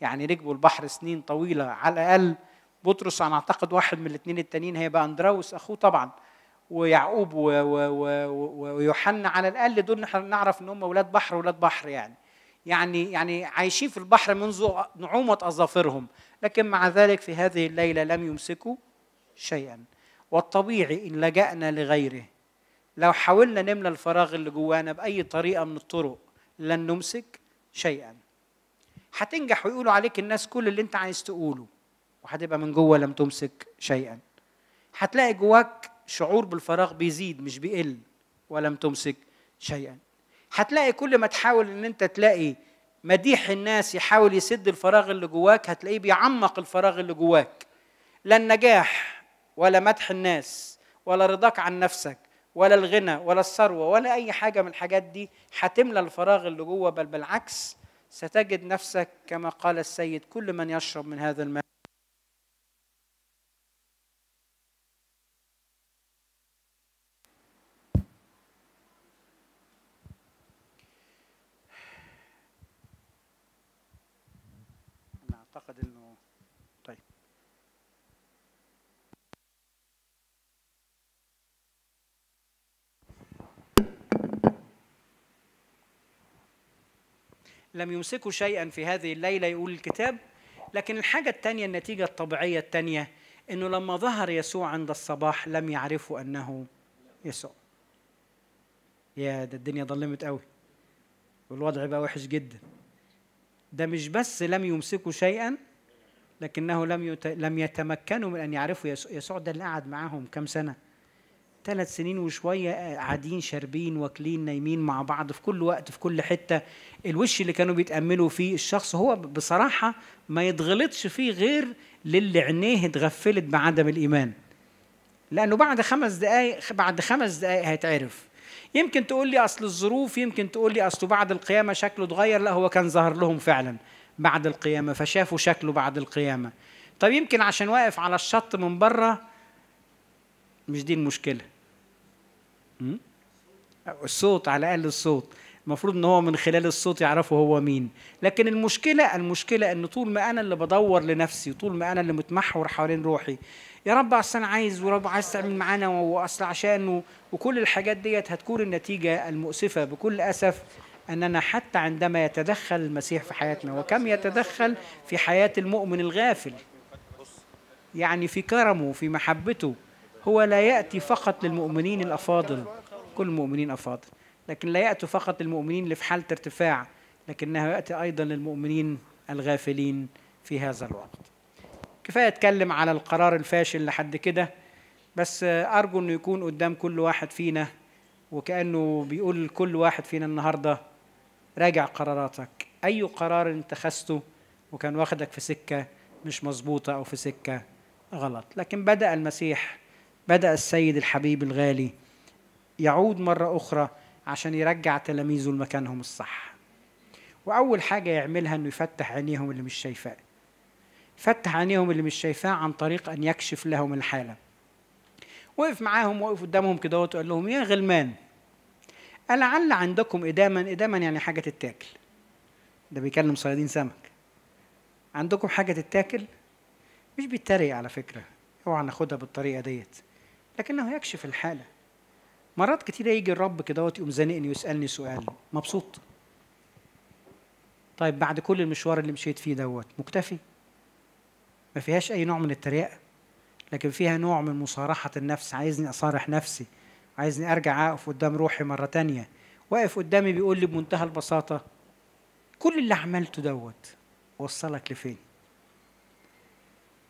يعني ركبوا البحر سنين طويله على الاقل بطرس انا اعتقد واحد من الاثنين التانيين هيبقى اندراوس اخوه طبعا ويعقوب ويوحنا على الاقل دول نعرف ان هم اولاد بحر اولاد بحر يعني يعني يعني عايشين في البحر منذ نعومه اظافرهم لكن مع ذلك في هذه الليله لم يمسكوا شيئا والطبيعي ان لجانا لغيره لو حاولنا نملى الفراغ اللي جوانا باي طريقه من الطرق لن نمسك شيئا هتنجح ويقولوا عليك الناس كل اللي انت عايز تقوله وهتبقى من جوه لم تمسك شيئا هتلاقي جواك شعور بالفراغ بيزيد مش بيقل ولم تمسك شيئا هتلاقي كل ما تحاول ان انت تلاقي مديح الناس يحاول يسد الفراغ اللي جواك هتلاقيه بيعمق الفراغ اللي جواك لا النجاح ولا مدح الناس ولا رضاك عن نفسك ولا الغنى ولا الثروه ولا اي حاجه من الحاجات دي هتملى الفراغ اللي جوه بل بالعكس ستجد نفسك كما قال السيد كل من يشرب من هذا الماء لم يمسكوا شيئا في هذه الليلة يقول الكتاب لكن الحاجة الثانية النتيجة الطبيعية الثانية أنه لما ظهر يسوع عند الصباح لم يعرفوا أنه يسوع يا ده الدنيا ظلمت قوي والوضع بقى وحش جدا ده مش بس لم يمسكوا شيئا لكنه لم لم يتمكنوا من ان يعرفوا يسوع, يسوع ده اللي قعد معاهم كام سنه ثلاث سنين وشويه آه، قاعدين شاربين واكلين نايمين مع بعض في كل وقت في كل حته الوش اللي كانوا بيتاملوا فيه الشخص هو بصراحه ما يتغلطش فيه غير للي عينيه اتغفلت بعدم الايمان لانه بعد خمس دقائق بعد خمس دقائق هيتعرف يمكن تقول لي اصل الظروف يمكن تقول لي اصله بعد القيامه شكله اتغير لا هو كان ظهر لهم فعلا بعد القيامه فشافوا شكله بعد القيامه طب يمكن عشان واقف على الشط من بره مش دي المشكله الصوت على الاقل الصوت المفروض ان هو من خلال الصوت يعرفوا هو مين لكن المشكله المشكله ان طول ما انا اللي بدور لنفسي طول ما انا اللي متمحور حوالين روحي يا رب اصل انا عايز ورب عايز تعمل معانا واصل عشان وكل الحاجات ديت هتكون النتيجه المؤسفه بكل اسف اننا حتى عندما يتدخل المسيح في حياتنا وكم يتدخل في حياه المؤمن الغافل يعني في كرمه في محبته هو لا يأتي فقط للمؤمنين الأفاضل كل المؤمنين أفاضل لكن لا يأتي فقط للمؤمنين اللي في حالة ارتفاع لكنه يأتي أيضا للمؤمنين الغافلين في هذا الوقت كفاية أتكلم على القرار الفاشل لحد كده بس أرجو أنه يكون قدام كل واحد فينا وكأنه بيقول كل واحد فينا النهاردة راجع قراراتك أي قرار أنت خسته وكان واخدك في سكة مش مظبوطة أو في سكة غلط لكن بدأ المسيح بدأ السيد الحبيب الغالي يعود مرة أخرى عشان يرجع تلاميذه لمكانهم الصح وأول حاجة يعملها إنه يفتح عينيهم اللي مش شايفاه فتح عينيهم اللي مش شايفاه عن طريق أن يكشف لهم الحالة وقف معاهم وقف قدامهم كده وقال لهم يا غلمان ألعل عندكم إداما إداما يعني حاجة تتاكل ده بيكلم صيادين سمك عندكم حاجة تتاكل مش بيتريق على فكرة اوعى ناخدها بالطريقة ديت لكنه يكشف الحالة مرات كتيرة يجي الرب كده يقوم زنقني ويسألني سؤال مبسوط طيب بعد كل المشوار اللي مشيت فيه دوت مكتفي ما فيهاش أي نوع من التريقة لكن فيها نوع من مصارحة النفس عايزني أصارح نفسي عايزني أرجع أقف قدام روحي مرة تانية واقف قدامي بيقول لي بمنتهى البساطة كل اللي عملته دوت وصلك لفين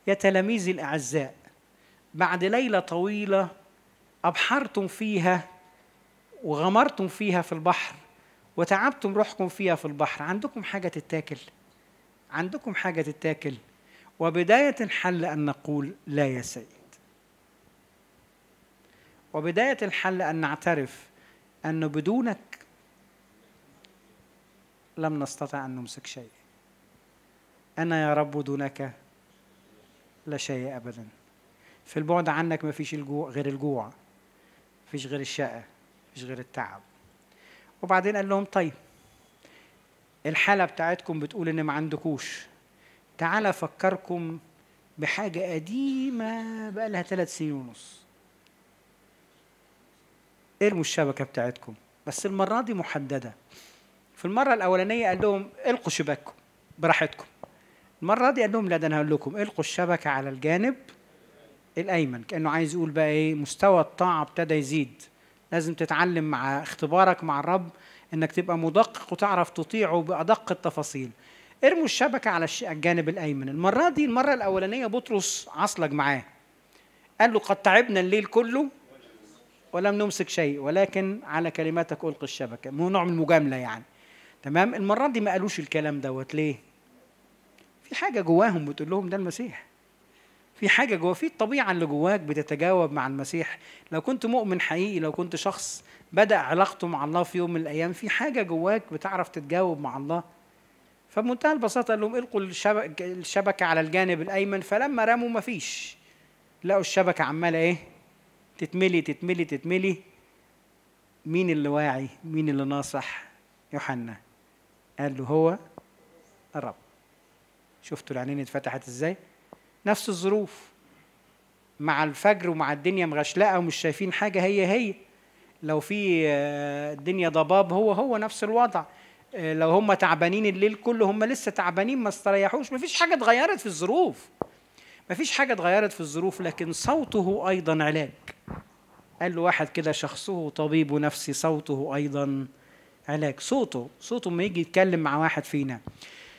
يا تلاميذي الأعزاء بعد ليله طويله ابحرتم فيها وغمرتم فيها في البحر وتعبتم روحكم فيها في البحر عندكم حاجه تتاكل عندكم حاجه تتاكل وبدايه الحل ان نقول لا يا سيد وبدايه الحل ان نعترف ان بدونك لم نستطع ان نمسك شيء انا يا رب دونك لا شيء ابدا في البعد عنك مفيش الجوع غير الجوع مفيش غير الشقة مفيش غير التعب وبعدين قال لهم طيب الحالة بتاعتكم بتقول إن ما عندكوش تعال أفكركم بحاجة قديمة بقى لها ثلاث سنين ونص ارموا الشبكة بتاعتكم بس المرة دي محددة في المرة الأولانية قال لهم القوا شباككم براحتكم المرة دي قال لهم لا ده أنا هقول لكم القوا الشبكة على الجانب الايمن كانه عايز يقول بقى ايه مستوى الطاعه ابتدى يزيد لازم تتعلم مع اختبارك مع الرب انك تبقى مدقق وتعرف تطيعه بادق التفاصيل ارموا الشبكه على الجانب الايمن المره دي المره الاولانيه بطرس عصلج معاه قال له قد تعبنا الليل كله ولم نمسك شيء ولكن على كلماتك القي الشبكه نوع من المجامله يعني تمام المره دي ما قالوش الكلام دوت ليه في حاجه جواهم بتقول لهم ده المسيح في حاجه جوه في الطبيعه اللي جواك بتتجاوب مع المسيح لو كنت مؤمن حقيقي لو كنت شخص بدا علاقته مع الله في يوم من الايام في حاجه جواك بتعرف تتجاوب مع الله فبمنتهى البساطه قال لهم القوا الشبكه على الجانب الايمن فلما رموا ما فيش لقوا الشبكه عماله ايه تتملي تتملي تتملي مين اللي واعي مين اللي ناصح يوحنا قال له هو الرب شفتوا العينين اتفتحت ازاي نفس الظروف مع الفجر ومع الدنيا مغشلقه ومش شايفين حاجه هي هي لو في آه، الدنيا ضباب هو هو نفس الوضع آه، لو هم تعبانين الليل كله هم لسه تعبانين ما استريحوش مفيش حاجه اتغيرت في الظروف مفيش حاجه اتغيرت في الظروف لكن صوته ايضا علاج قال له واحد كده شخصه طبيب نفسي صوته ايضا علاج صوته صوته لما يجي يتكلم مع واحد فينا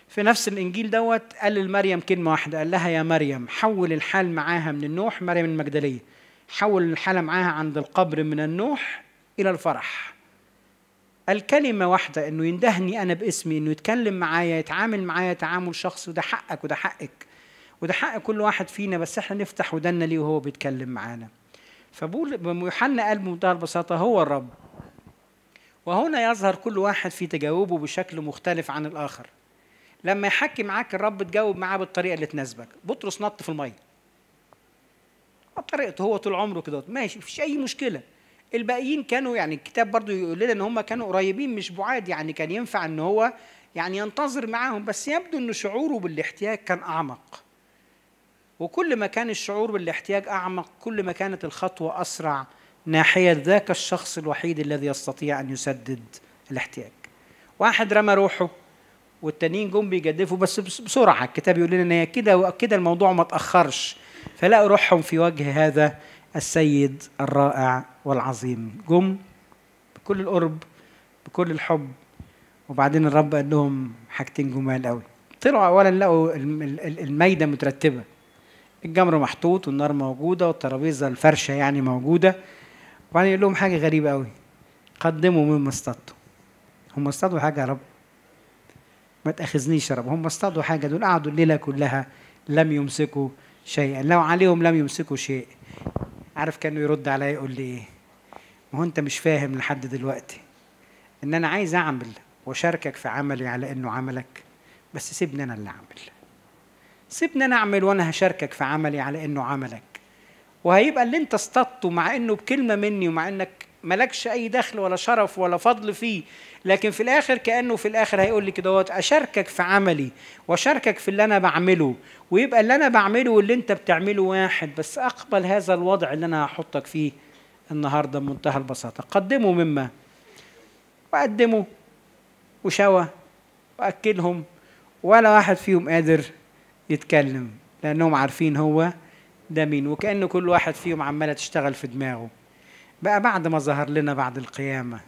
في نفس الانجيل دوت قال لمريم كلمه واحده قال لها يا مريم حول الحال معاها من النوح مريم المجدليه حول الحاله معاها عند القبر من النوح الى الفرح قال كلمه واحده انه يندهني انا باسمي انه يتكلم معايا يتعامل معايا تعامل شخصي وده حقك وده حقك وده حق كل واحد فينا بس احنا نفتح ودنا ليه وهو بيتكلم معانا فبول يوحنا قال بمنتهى البساطه هو الرب وهنا يظهر كل واحد في تجاوبه بشكل مختلف عن الاخر لما يحكي معاك الرب تجاوب معاه بالطريقه اللي تناسبك بطرس نط في الميه طريقته هو طول عمره كده ماشي مفيش اي مشكله الباقيين كانوا يعني الكتاب برضو يقول لنا ان هم كانوا قريبين مش بعاد يعني كان ينفع ان هو يعني ينتظر معاهم بس يبدو ان شعوره بالاحتياج كان اعمق وكل ما كان الشعور بالاحتياج اعمق كل ما كانت الخطوه اسرع ناحيه ذاك الشخص الوحيد الذي يستطيع ان يسدد الاحتياج واحد رمى روحه والتانيين جم بيجدفوا بس بسرعه الكتاب يقول لنا ان هي كده وكده الموضوع ما تاخرش فلقوا روحهم في وجه هذا السيد الرائع والعظيم جم بكل القرب بكل الحب وبعدين الرب قال لهم حاجتين جمال قوي طلعوا اولا لقوا المايده مترتبه الجمر محطوط والنار موجوده والترابيزه الفرشه يعني موجوده وبعدين يقول لهم حاجه غريبه قوي قدموا مما اصطادتوا هم اصطادوا حاجه يا رب ما تاخذنيش يا رب هم اصطادوا حاجه دول قعدوا الليله كلها لم يمسكوا شيئا لو عليهم لم يمسكوا شيء عارف كانه يرد عليا يقول لي ايه ما هو انت مش فاهم لحد دلوقتي ان انا عايز اعمل واشاركك في عملي على انه عملك بس سيبني انا اللي اعمل سيبني انا اعمل وانا هشاركك في عملي على انه عملك وهيبقى اللي انت اصطدته مع انه بكلمه مني ومع انك ملكش اي دخل ولا شرف ولا فضل فيه لكن في الاخر كانه في الاخر هيقول لي كده اشاركك في عملي واشاركك في اللي انا بعمله ويبقى اللي انا بعمله واللي انت بتعمله واحد بس اقبل هذا الوضع اللي انا هحطك فيه النهارده بمنتهى البساطه قدموا مما وقدموا وشوى واكلهم ولا واحد فيهم قادر يتكلم لانهم عارفين هو ده مين وكان كل واحد فيهم عماله تشتغل في دماغه بقى بعد ما ظهر لنا بعد القيامة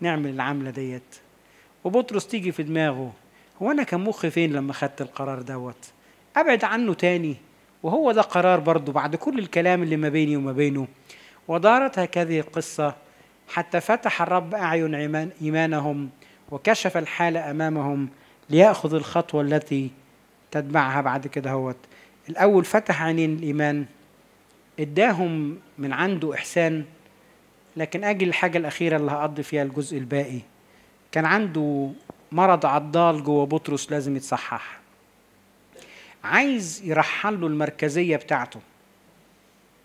نعمل العملة ديت وبطرس تيجي في دماغه هو أنا كان مخي فين لما خدت القرار دوت أبعد عنه تاني وهو ده قرار برضه بعد كل الكلام اللي ما بيني وما بينه ودارت هكذه القصة حتى فتح الرب أعين إيمانهم وكشف الحالة أمامهم ليأخذ الخطوة التي تتبعها بعد كده هوت الأول فتح عينين الإيمان اداهم من عنده إحسان لكن اجي الحاجة الأخيرة اللي هقضي فيها الجزء الباقي كان عنده مرض عضال جوه بطرس لازم يتصحح عايز يرحل له المركزية بتاعته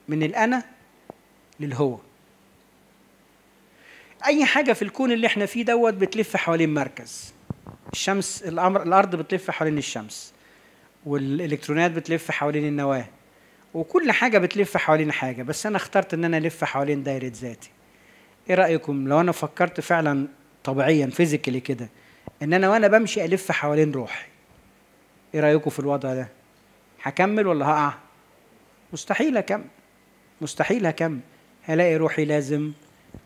من الأنا للهو أي حاجة في الكون اللي احنا فيه دوت بتلف حوالين مركز الشمس الأمر الأرض بتلف حوالين الشمس والإلكترونات بتلف حوالين النواة وكل حاجة بتلف حوالين حاجة بس أنا اخترت إن أنا ألف حوالين دايرة ذاتي ايه رايكم لو انا فكرت فعلا طبيعيا فيزيكالي كده ان انا وانا بمشي الف حوالين روحي ايه رايكم في الوضع ده هكمل ولا هقع مستحيل اكمل مستحيل هكمل هلاقي روحي لازم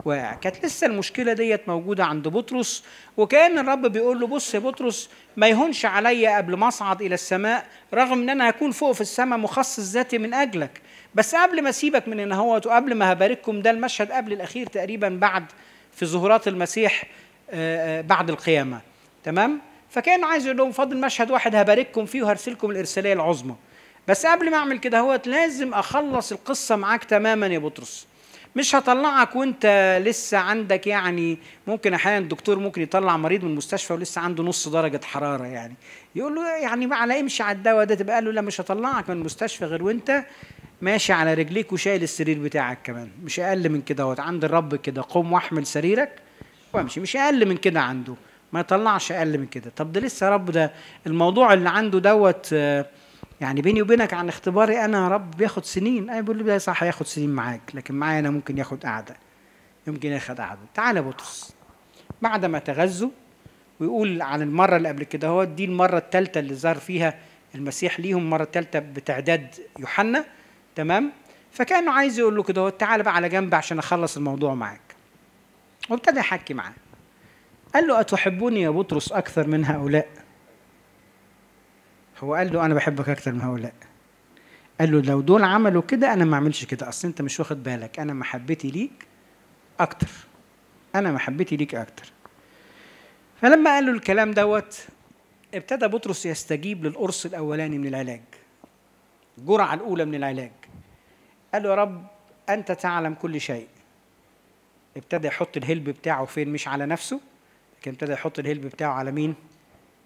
واقع كانت لسه المشكله ديت موجوده عند بطرس وكان الرب بيقول له بص يا بطرس ما يهونش عليا قبل ما اصعد الى السماء رغم ان انا هكون فوق في السماء مخصص ذاتي من اجلك بس قبل ما اسيبك من ان هو وقبل ما هبارككم ده المشهد قبل الاخير تقريبا بعد في ظهورات المسيح آه، آه، بعد القيامه تمام فكان عايز يقول لهم فاضل مشهد واحد هبارككم فيه وهرسلكم الارساليه العظمى بس قبل ما اعمل كده هو لازم اخلص القصه معاك تماما يا بطرس مش هطلعك وانت لسه عندك يعني ممكن احيانا الدكتور ممكن يطلع مريض من المستشفى ولسه عنده نص درجه حراره يعني يقول له يعني على امشي إيه على الدواء ده تبقى قال له لا مش هطلعك من المستشفى غير وانت ماشي على رجليك وشايل السرير بتاعك كمان مش اقل من كده اهوت عند الرب كده قوم واحمل سريرك وامشي مش اقل من كده عنده ما يطلعش اقل من كده طب ده لسه رب ده الموضوع اللي عنده دوت آه يعني بيني وبينك عن اختباري انا يا رب بياخد سنين انا بقول له صح هياخد سنين معاك لكن معايا انا ممكن ياخد قعده يمكن ياخد قعده تعالى بطرس بعد ما تغذوا ويقول عن المره اللي قبل كده هو دي المره الثالثه اللي ظهر فيها المسيح ليهم المره الثالثه بتعداد يوحنا تمام فكانه عايز يقول له كده هو تعالى بقى على جنب عشان اخلص الموضوع معاك وابتدى يحكي معاه قال له اتحبوني يا بطرس اكثر من هؤلاء هو قال له انا بحبك اكتر من هؤلاء قال له لو دول عملوا كده انا ما اعملش كده اصل انت مش واخد بالك انا محبتي ليك اكتر انا محبتي ليك اكتر فلما قال له الكلام دوت ابتدى بطرس يستجيب للقرص الاولاني من العلاج الجرعه الاولى من العلاج قال له يا رب انت تعلم كل شيء ابتدى يحط الهلب بتاعه فين مش على نفسه لكن ابتدى يحط الهلب بتاعه على مين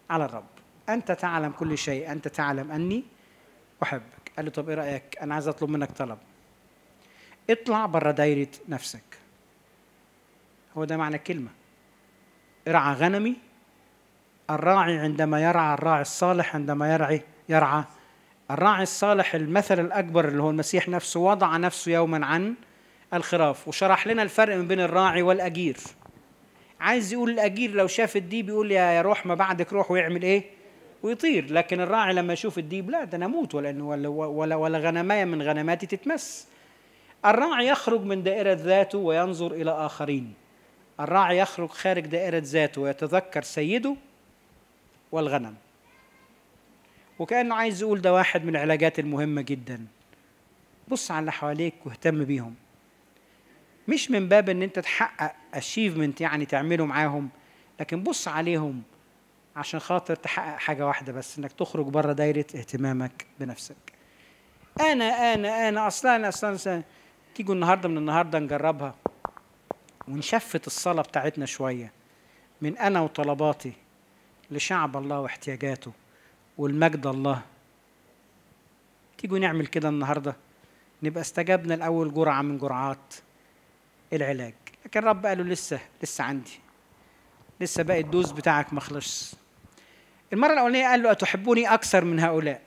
على الرب أنت تعلم كل شيء أنت تعلم أني أحبك قال له طب إيه رأيك أنا عايز أطلب منك طلب اطلع بره دايرة نفسك هو ده معنى الكلمة ارعى غنمي الراعي عندما يرعى الراعي الصالح عندما يرعي يرعى الراعي الصالح المثل الأكبر اللي هو المسيح نفسه وضع نفسه يوما عن الخراف وشرح لنا الفرق من بين الراعي والأجير عايز يقول الأجير لو شاف الديب يقول يا روح ما بعدك روح ويعمل إيه ويطير لكن الراعي لما يشوف الديب لا ده انا اموت ولا ولا ولا, ولا غنمايه من غنماتي تتمس الراعي يخرج من دائره ذاته وينظر الى اخرين الراعي يخرج خارج دائره ذاته ويتذكر سيده والغنم وكانه عايز يقول ده واحد من العلاجات المهمه جدا بص على اللي حواليك واهتم بيهم مش من باب ان انت تحقق اشيفمنت يعني تعمله معاهم لكن بص عليهم عشان خاطر تحقق حاجه واحده بس انك تخرج بره دايره اهتمامك بنفسك انا انا انا اصلا انا اصلا, تيجوا النهارده من النهارده نجربها ونشفت الصلاه بتاعتنا شويه من انا وطلباتي لشعب الله واحتياجاته والمجد الله تيجوا نعمل كده النهارده نبقى استجبنا الاول جرعه من جرعات العلاج لكن الرب قال له لسه لسه عندي لسه باقي الدوز بتاعك ما خلصش المرة الأولانية قال له أتحبني أكثر من هؤلاء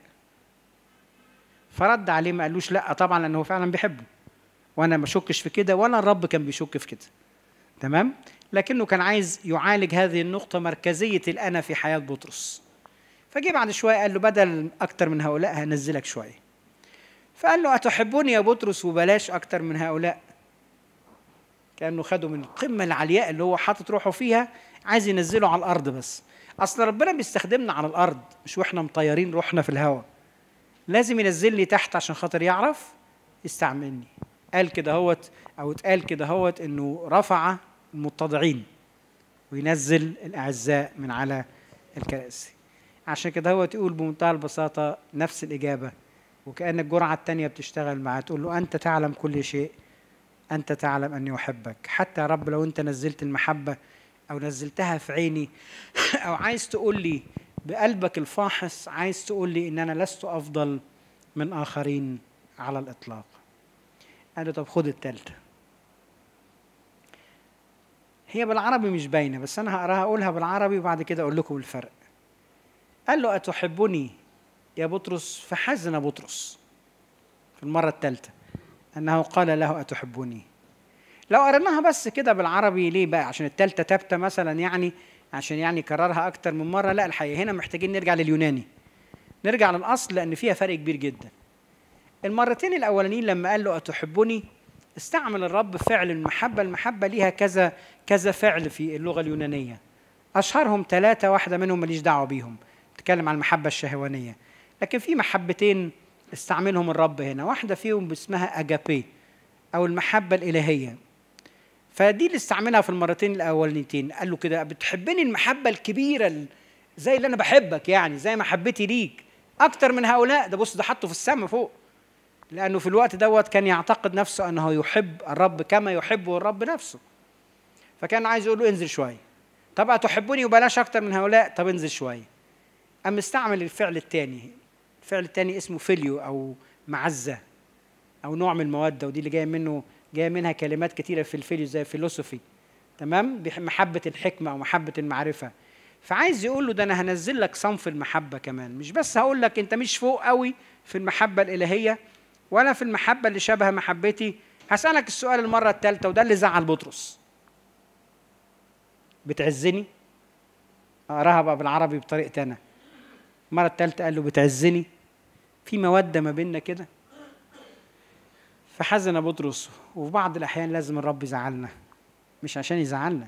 فرد عليه ما قالوش لا طبعا لأنه هو فعلا بيحبه وأنا ما شكش في كده ولا الرب كان بيشك في كده تمام لكنه كان عايز يعالج هذه النقطة مركزية الأنا في حياة بطرس فجه بعد شوية قال له بدل أكثر من هؤلاء هنزلك شوية فقال له أتحبني يا بطرس وبلاش أكثر من هؤلاء كأنه خده من القمة العلياء اللي هو حاطط روحه فيها عايز ينزله على الأرض بس اصل ربنا بيستخدمنا على الارض مش واحنا مطيرين روحنا في الهواء لازم ينزلني تحت عشان خاطر يعرف يستعملني قال كده هوت او اتقال كده هوت انه رفع المتضعين وينزل الاعزاء من على الكراسي عشان كده هو يقول بمنتهى البساطه نفس الاجابه وكأن الجرعة التانية بتشتغل معاه تقول له أنت تعلم كل شيء أنت تعلم أني أحبك حتى يا رب لو أنت نزلت المحبة او نزلتها في عيني [LAUGHS] او عايز تقول لي بقلبك الفاحص عايز تقول لي ان انا لست افضل من اخرين على الاطلاق قال له طب خد التالتة هي بالعربي مش باينه بس انا هقراها اقولها بالعربي وبعد كده اقول لكم الفرق قال له اتحبني يا بطرس فحزن بطرس في المره الثالثه انه قال له اتحبني لو قريناها بس كده بالعربي ليه بقى عشان التالتة تابتة مثلا يعني عشان يعني كررها أكتر من مرة لا الحقيقة هنا محتاجين نرجع لليوناني نرجع للأصل لأن فيها فرق كبير جدا المرتين الأولانيين لما قال له أتحبني استعمل الرب فعل المحبة المحبة ليها كذا كذا فعل في اللغة اليونانية أشهرهم ثلاثة واحدة منهم ماليش دعوة بيهم تكلم عن المحبة الشهوانية لكن في محبتين استعملهم الرب هنا واحدة فيهم اسمها أجابي أو المحبة الإلهية فدي اللي استعملها في المرتين الاولانيتين قال له كده بتحبني المحبه الكبيره زي اللي انا بحبك يعني زي محبتي ليك اكتر من هؤلاء ده بص ده حطه في السما فوق لانه في الوقت دوت كان يعتقد نفسه انه يحب الرب كما يحبه الرب نفسه فكان عايز يقول له انزل شويه طب اتحبني وبلاش اكتر من هؤلاء طب انزل شويه أم استعمل الفعل الثاني الفعل الثاني اسمه فيليو او معزه او نوع من الموده ودي اللي جايه منه جايه منها كلمات كتيره في الفيلو زي فيلوسوفي تمام محبه الحكمه ومحبه المعرفه فعايز يقول له ده انا هنزل لك صنف المحبه كمان مش بس هقول لك انت مش فوق قوي في المحبه الالهيه ولا في المحبه اللي شبه محبتي هسالك السؤال المره الثالثه وده اللي زعل بطرس بتعزني اقراها بقى بالعربي بطريقتي انا المره الثالثه قال له بتعزني في موده ما بيننا كده فحزن بطرس وفي بعض الأحيان لازم الرب يزعلنا مش عشان يزعلنا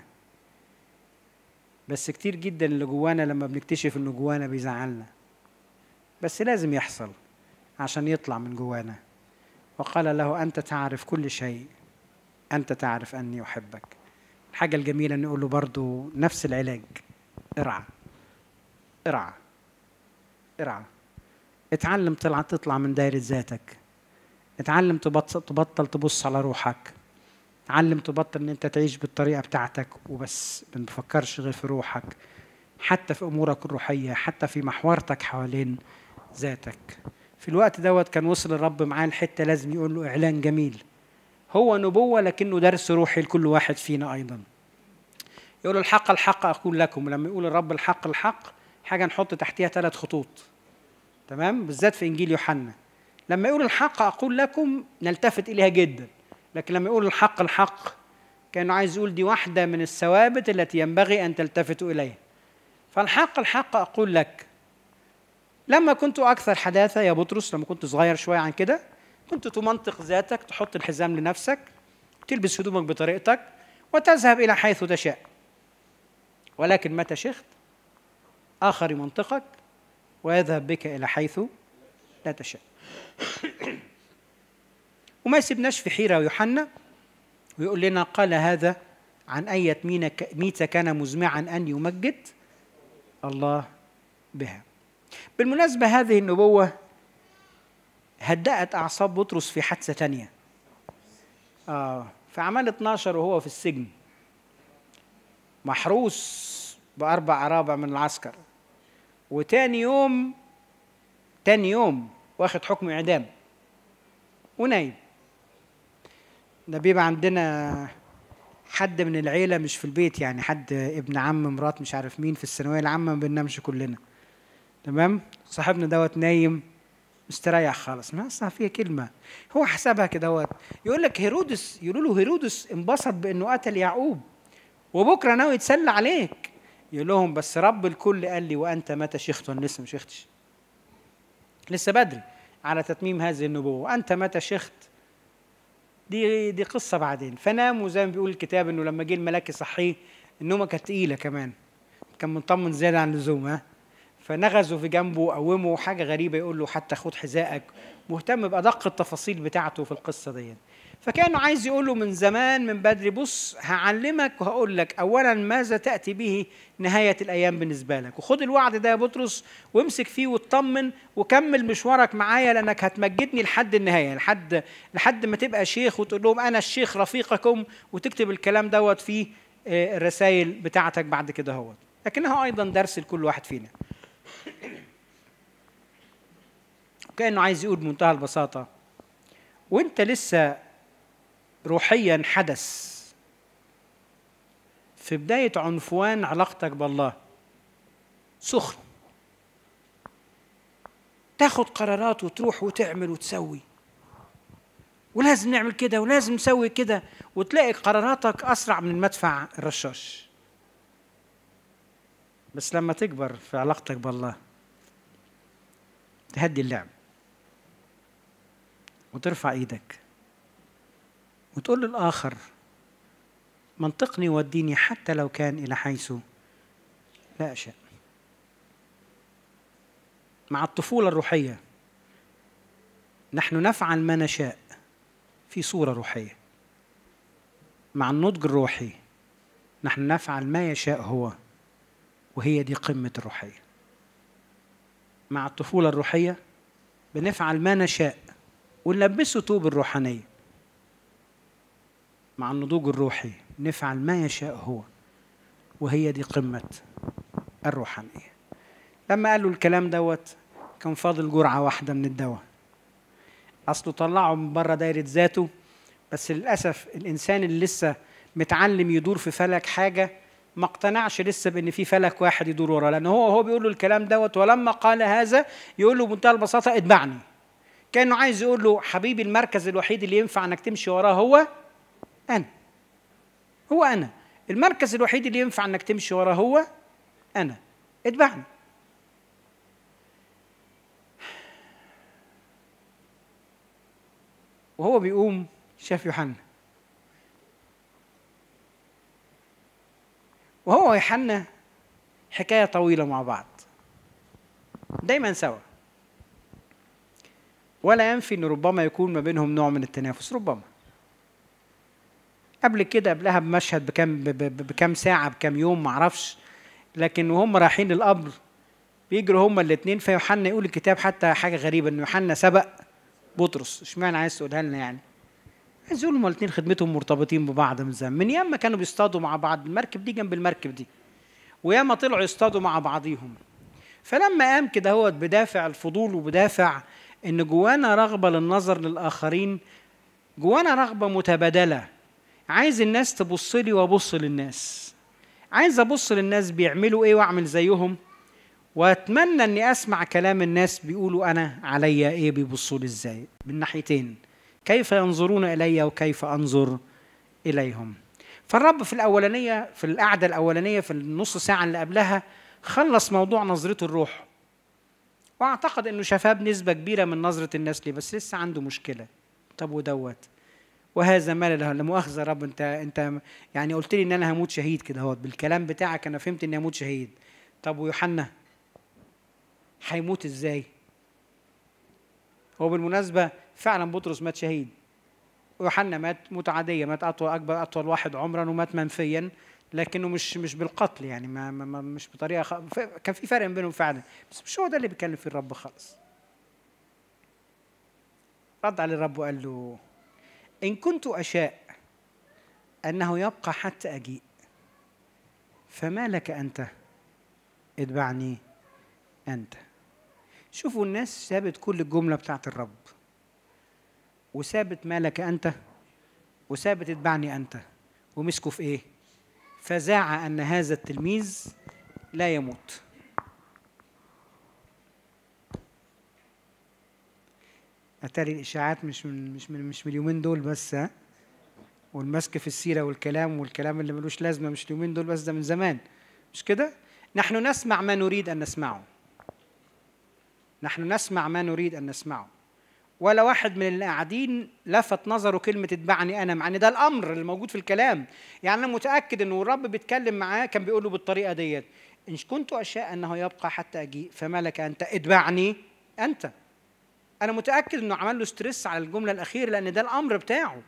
بس كتير جدا اللي جوانا لما بنكتشف إنه جوانا بيزعلنا بس لازم يحصل عشان يطلع من جوانا وقال له أنت تعرف كل شيء أنت تعرف أني أحبك الحاجة الجميلة نقول له برضو نفس العلاج ارعى ارعى ارعى اتعلم طلع تطلع من دايرة ذاتك اتعلم تبطل, تبطل تبص على روحك اتعلم تبطل ان انت تعيش بالطريقه بتاعتك وبس ما بفكرش غير في روحك حتى في امورك الروحيه حتى في محورتك حوالين ذاتك في الوقت دوت كان وصل الرب معاه الحته لازم يقول له اعلان جميل هو نبوه لكنه درس روحي لكل واحد فينا ايضا يقول الحق الحق اقول لكم لما يقول الرب الحق الحق حاجه نحط تحتيها ثلاث خطوط تمام بالذات في انجيل يوحنا لما يقول الحق أقول لكم نلتفت إليها جدا لكن لما يقول الحق الحق كأنه عايز يقول دي واحدة من الثوابت التي ينبغي أن تلتفتوا إليها فالحق الحق أقول لك لما كنت أكثر حداثة يا بطرس لما كنت صغير شوية عن كده كنت تمنطق ذاتك تحط الحزام لنفسك تلبس هدومك بطريقتك وتذهب إلى حيث تشاء ولكن متى شخت آخر يمنطقك ويذهب بك إلى حيث لا تشاء [COUGHS] وما يسيبناش في حيرة يوحنا ويقول لنا قال هذا عن أية ميتة كان مزمعا أن يمجد الله بها بالمناسبة هذه النبوة هدأت أعصاب بطرس في حادثة تانية آه في أعمال 12 وهو في السجن محروس بأربع أرابع من العسكر وتاني يوم تاني يوم واخد حكم اعدام ونايم ده بيبقى عندنا حد من العيلة مش في البيت يعني حد ابن عم مرات مش عارف مين في الثانوية العامة ما بننامش كلنا تمام صاحبنا دوت نايم مستريح خالص ما اصلا فيها كلمة هو حسبها دوت يقول لك هيرودس يقولوا له هيرودس انبسط بانه قتل يعقوب وبكرة ناوي يتسلى عليك يقول لهم بس رب الكل قال لي وانت متى شيخت وانا لسه ما شيختش لسه بدري على تتميم هذه النبوة أنت متى شخت دي دي قصة بعدين فنام وزي ما بيقول الكتاب إنه لما جه الملاك يصحيه النومة كانت تقيلة كمان كان مطمن زيادة عن اللزوم ها فنغزوا في جنبه وقومه حاجة غريبة يقول له حتى خد حذائك مهتم بأدق التفاصيل بتاعته في القصة يعني. فكانه عايز يقول له من زمان من بدري بص هعلمك وهقول لك اولا ماذا تاتي به نهايه الايام بالنسبه لك وخد الوعد ده يا بطرس وامسك فيه واطمن وكمل مشوارك معايا لانك هتمجدني لحد النهايه لحد لحد ما تبقى شيخ وتقول لهم انا الشيخ رفيقكم وتكتب الكلام دوت في آه، الرسائل بتاعتك بعد كده اهوت لكنها ايضا درس لكل واحد فينا كانه عايز يقول بمنتهى البساطه وانت لسه روحيا حدث في بداية عنفوان علاقتك بالله سخن تاخد قرارات وتروح وتعمل وتسوي ولازم نعمل كده ولازم نسوي كده وتلاقي قراراتك أسرع من المدفع الرشاش بس لما تكبر في علاقتك بالله تهدي اللعب وترفع ايدك وتقول للآخر منطقني وديني حتى لو كان إلى حيث لا أشاء مع الطفولة الروحية نحن نفعل ما نشاء في صورة روحية مع النضج الروحي نحن نفعل ما يشاء هو وهي دي قمة الروحية مع الطفولة الروحية بنفعل ما نشاء ونلبسه طوب الروحانية مع النضوج الروحي نفعل ما يشاء هو وهي دي قمة الروحانية لما قالوا الكلام دوت كان فاضل جرعة واحدة من الدواء أصله طلعه من بره دايرة ذاته بس للأسف الإنسان اللي لسه متعلم يدور في فلك حاجة ما اقتنعش لسه بان في فلك واحد يدور وراه لان هو هو بيقول له الكلام دوت ولما قال هذا يقول له بمنتهى البساطه اتبعني كانه عايز يقول له حبيبي المركز الوحيد اللي ينفع انك تمشي وراه هو أنا هو أنا المركز الوحيد اللي ينفع إنك تمشي وراه هو أنا اتبعني وهو بيقوم شاف يوحنا وهو ويوحنا حكاية طويلة مع بعض دايما سوا ولا ينفي ان ربما يكون ما بينهم نوع من التنافس ربما قبل كده قبلها بمشهد بكام بكم ساعه بكام يوم معرفش لكن وهم رايحين القبر بيجروا هما الاثنين فيوحنا يقول الكتاب حتى حاجه غريبه ان يوحنا سبق بطرس اشمعنى عايز تقولها لنا يعني عايز يقول هما الاثنين خدمتهم مرتبطين ببعض من زمان من ياما كانوا بيصطادوا مع بعض المركب دي جنب المركب دي وياما طلعوا يصطادوا مع بعضيهم فلما قام كده هو بدافع الفضول وبدافع ان جوانا رغبه للنظر للاخرين جوانا رغبه متبادله عايز الناس تبص لي وابص للناس عايز ابص للناس بيعملوا ايه واعمل زيهم واتمنى اني اسمع كلام الناس بيقولوا انا عليا ايه بيبصوا لي ازاي من ناحيتين كيف ينظرون الي وكيف انظر اليهم فالرب في الاولانيه في القعده الاولانيه في النص ساعه اللي قبلها خلص موضوع نظرته الروح واعتقد انه شفاه بنسبه كبيره من نظره الناس ليه بس لسه عنده مشكله طب ودوت وهذا ما لا مؤاخذه رب انت انت يعني قلت لي ان انا هموت شهيد كده اهوت بالكلام بتاعك انا فهمت اني هموت شهيد طب ويوحنا هيموت ازاي هو بالمناسبه فعلا بطرس مات شهيد يوحنا مات موت عاديه مات اطول اكبر اطول واحد عمرا ومات منفيا لكنه مش مش بالقتل يعني ما, ما مش بطريقه خ... كان في فرق بينهم فعلا بس مش هو ده اللي بيتكلم فيه الرب خالص رد على الرب وقال له إن كنت أشاء أنه يبقى حتى أجيء فما لك أنت اتبعني أنت شوفوا الناس سابت كل الجملة بتاعت الرب وسابت لك أنت وسابت اتبعني أنت ومسكوا في إيه؟ فزاع أن هذا التلميذ لا يموت اتاري الاشاعات مش من مش من مش من اليومين دول بس ها والمسك في السيره والكلام والكلام اللي ملوش لازمه مش اليومين دول بس ده من زمان مش كده نحن نسمع ما نريد ان نسمعه نحن نسمع ما نريد ان نسمعه ولا واحد من اللي قاعدين لفت نظره كلمة اتبعني أنا مع إن ده الأمر اللي موجود في الكلام يعني أنا متأكد إنه الرب بيتكلم معاه كان بيقول له بالطريقة ديت إن كنت أشاء أنه يبقى حتى أجيء فما لك أنت اتبعني أنت انا متاكد انه عمل له ستريس على الجمله الاخيره لان ده الامر بتاعه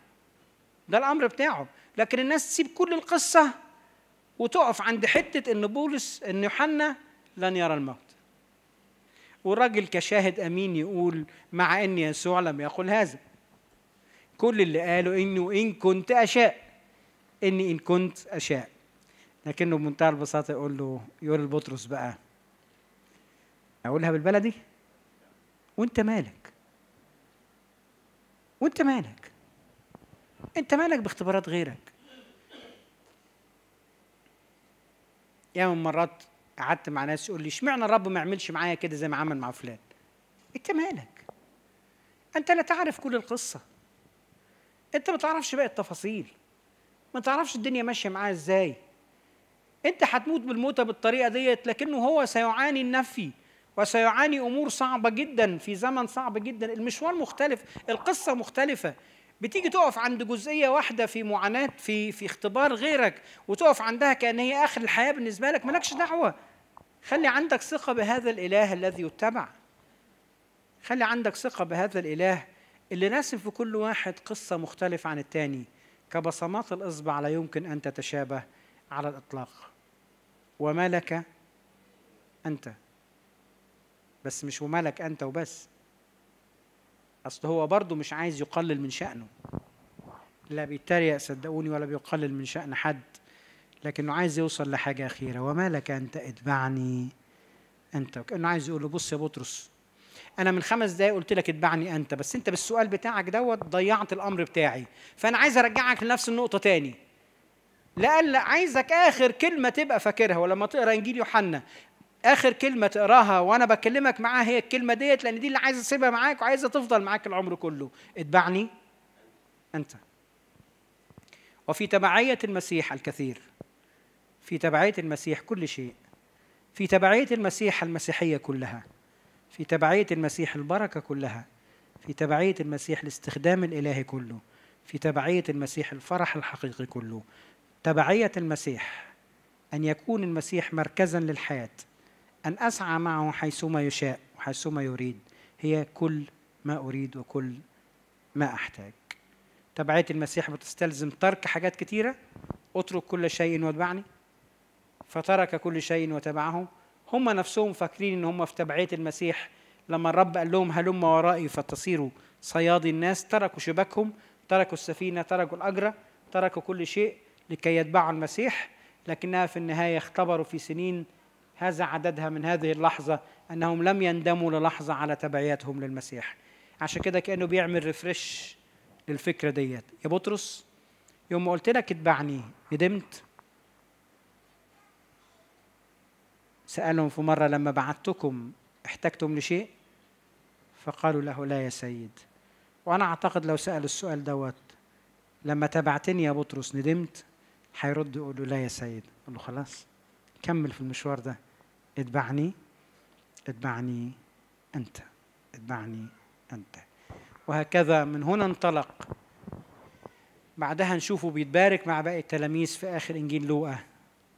ده الامر بتاعه لكن الناس تسيب كل القصه وتقف عند حته ان بولس ان يوحنا لن يرى الموت والراجل كشاهد امين يقول مع ان يسوع لم يقل هذا كل اللي قاله انه ان كنت اشاء اني ان كنت اشاء لكنه بمنتهى البساطه يقول له يقول لبطرس بقى اقولها بالبلدي وانت مالك وانت مالك انت مالك باختبارات غيرك يا من مرات قعدت مع ناس يقول لي اشمعنى الرب ما يعملش معايا كده زي ما عمل مع فلان انت مالك انت لا تعرف كل القصه انت ما تعرفش باقي التفاصيل ما تعرفش الدنيا ماشيه معاه ازاي انت هتموت بالموتة بالطريقه ديت لكنه هو سيعاني النفي وسيعاني امور صعبه جدا في زمن صعب جدا المشوار مختلف القصه مختلفه بتيجي تقف عند جزئيه واحده في معاناه في في اختبار غيرك وتقف عندها كان هي اخر الحياه بالنسبه لك مالكش دعوه خلي عندك ثقه بهذا الاله الذي يتبع خلي عندك ثقه بهذا الاله اللي راسم في كل واحد قصه مختلفه عن التاني كبصمات الاصبع لا يمكن ان تتشابه على الاطلاق وما لك انت بس مش وملك انت وبس اصل هو برضه مش عايز يقلل من شأنه لا بيتريق صدقوني ولا بيقلل من شأن حد لكنه عايز يوصل لحاجة أخيرة وما لك أنت اتبعني أنت وكأنه عايز يقول له بص يا بطرس أنا من خمس دقايق قلت لك اتبعني أنت بس أنت بالسؤال بتاعك دوت ضيعت الأمر بتاعي فأنا عايز أرجعك لنفس النقطة تاني لألا عايزك آخر كلمة تبقى فاكرها ولما تقرأ إنجيل يوحنا اخر كلمه تقراها وانا بكلمك معاها هي الكلمه ديت لان دي اللي عايز اسيبها معاك وعايزه تفضل معاك العمر كله اتبعني انت وفي تبعيه المسيح الكثير في تبعيه المسيح كل شيء في تبعيه المسيح المسيحيه كلها في تبعيه المسيح البركه كلها في تبعيه المسيح الاستخدام الالهي كله في تبعيه المسيح الفرح الحقيقي كله تبعيه المسيح ان يكون المسيح مركزا للحياه أن أسعى معه حيثما يشاء وحيثما يريد هي كل ما أريد وكل ما أحتاج تبعية المسيح بتستلزم ترك حاجات كتيرة اترك كل شيء واتبعني فترك كل شيء وتبعه هم نفسهم فاكرين ان هم في تبعية المسيح لما الرب قال لهم هلم ورائي فتصيروا صيادي الناس تركوا شباكهم تركوا السفينة تركوا الأجرة تركوا كل شيء لكي يتبعوا المسيح لكنها في النهاية اختبروا في سنين هذا عددها من هذه اللحظة أنهم لم يندموا للحظة على تبعياتهم للمسيح عشان كده كأنه بيعمل ريفرش للفكرة ديت يا بطرس يوم ما قلت لك اتبعني ندمت سألهم في مرة لما بعتكم احتجتم لشيء فقالوا له لا يا سيد وأنا أعتقد لو سأل السؤال دوت لما تبعتني يا بطرس ندمت هيرد يقول له لا يا سيد قال له خلاص كمل في المشوار ده اتبعني اتبعني أنت اتبعني أنت وهكذا من هنا انطلق بعدها نشوفه بيتبارك مع باقي التلاميذ في آخر إنجيل لوقا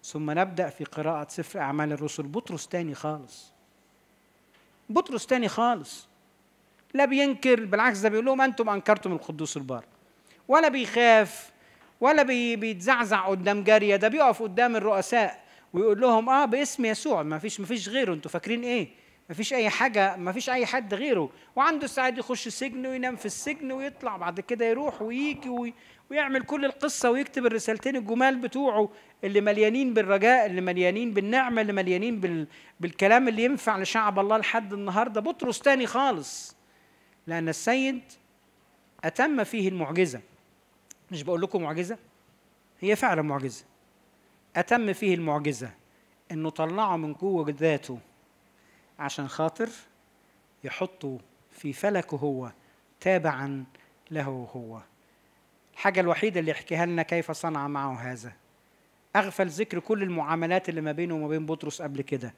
ثم نبدأ في قراءة سفر أعمال الرسل بطرس تاني خالص بطرس تاني خالص لا بينكر بالعكس ده بيقول لهم أنتم أنكرتم القدوس البار ولا بيخاف ولا بيتزعزع قدام جارية ده بيقف قدام الرؤساء ويقول لهم اه باسم يسوع ما فيش ما فيش غيره انتوا فاكرين ايه ما فيش اي حاجه ما فيش اي حد غيره وعنده استعداد يخش السجن وينام في السجن ويطلع بعد كده يروح ويجي وي... ويعمل كل القصه ويكتب الرسالتين الجمال بتوعه اللي مليانين بالرجاء اللي مليانين بالنعمه اللي مليانين بال... بالكلام اللي ينفع لشعب الله لحد النهارده بطرس تاني خالص لان السيد اتم فيه المعجزه مش بقول لكم معجزه هي فعلا معجزه أتم فيه المعجزة إنه طلعه من جوه ذاته عشان خاطر يحطه في فلكه هو تابعا له هو الحاجة الوحيدة اللي يحكيها لنا كيف صنع معه هذا أغفل ذكر كل المعاملات اللي ما بينه وما بين بطرس قبل كده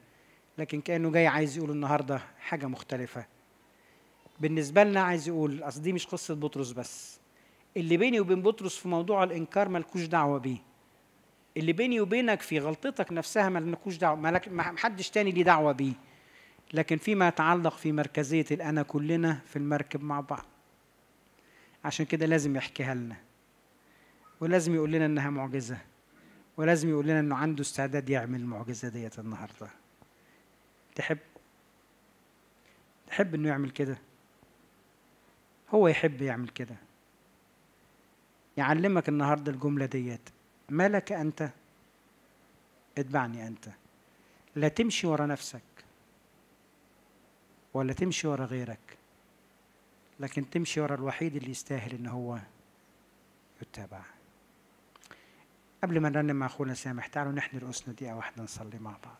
لكن كأنه جاي عايز يقول النهاردة حاجة مختلفة بالنسبة لنا عايز يقول أصل دي مش قصة بطرس بس اللي بيني وبين بطرس في موضوع الإنكار ملكوش دعوة بيه اللي بيني وبينك في غلطتك نفسها مالكوش دعوه مالك محدش تاني ليه دعوه بيه لكن فيما يتعلق في مركزيه الانا كلنا في المركب مع بعض عشان كده لازم يحكيها لنا ولازم يقول لنا انها معجزه ولازم يقول لنا انه عنده استعداد يعمل المعجزه ديت النهارده تحب تحب انه يعمل كده هو يحب يعمل كده يعلمك النهارده الجمله ديت ما لك أنت اتبعني أنت لا تمشي ورا نفسك ولا تمشي ورا غيرك لكن تمشي ورا الوحيد اللي يستاهل ان هو يتابع. قبل ما نرنم مع اخونا سامح تعالوا نحن رؤوسنا دقيقه واحده نصلي مع بعض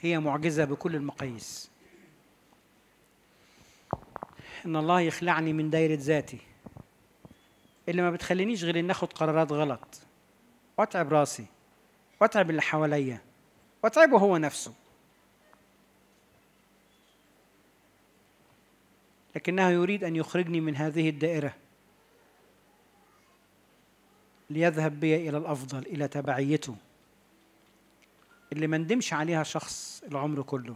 هي معجزه بكل المقاييس ان الله يخلعني من دايره ذاتي اللي ما بتخلينيش غير ان اخد قرارات غلط واتعب راسي واتعب اللي حواليا واتعبه هو نفسه لكنه يريد ان يخرجني من هذه الدائره ليذهب بي الى الافضل الى تبعيته اللي ما ندمش عليها شخص العمر كله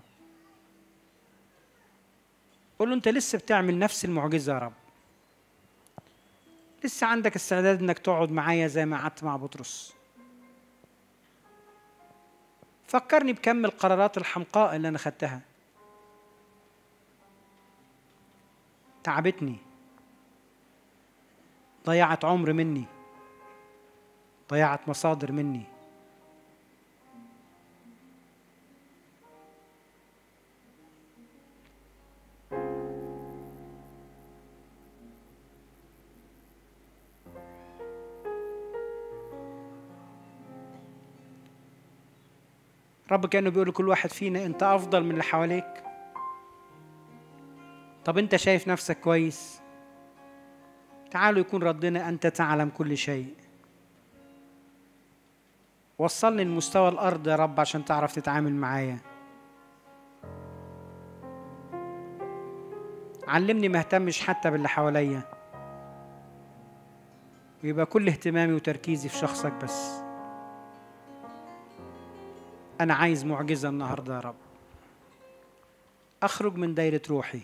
قول له انت لسه بتعمل نفس المعجزه يا رب لسه عندك استعداد انك تقعد معايا زي ما قعدت مع بطرس فكرني بكم القرارات الحمقاء اللي انا خدتها تعبتني ضيعت عمر مني ضيعت مصادر مني رب كانه بيقول لكل واحد فينا انت افضل من اللي حواليك طب انت شايف نفسك كويس تعالوا يكون ردنا انت تعلم كل شيء وصلني لمستوى الارض يا رب عشان تعرف تتعامل معايا علمني ما اهتمش حتى باللي حواليا ويبقى كل اهتمامي وتركيزي في شخصك بس أنا عايز معجزة النهاردة يا رب أخرج من دايرة روحي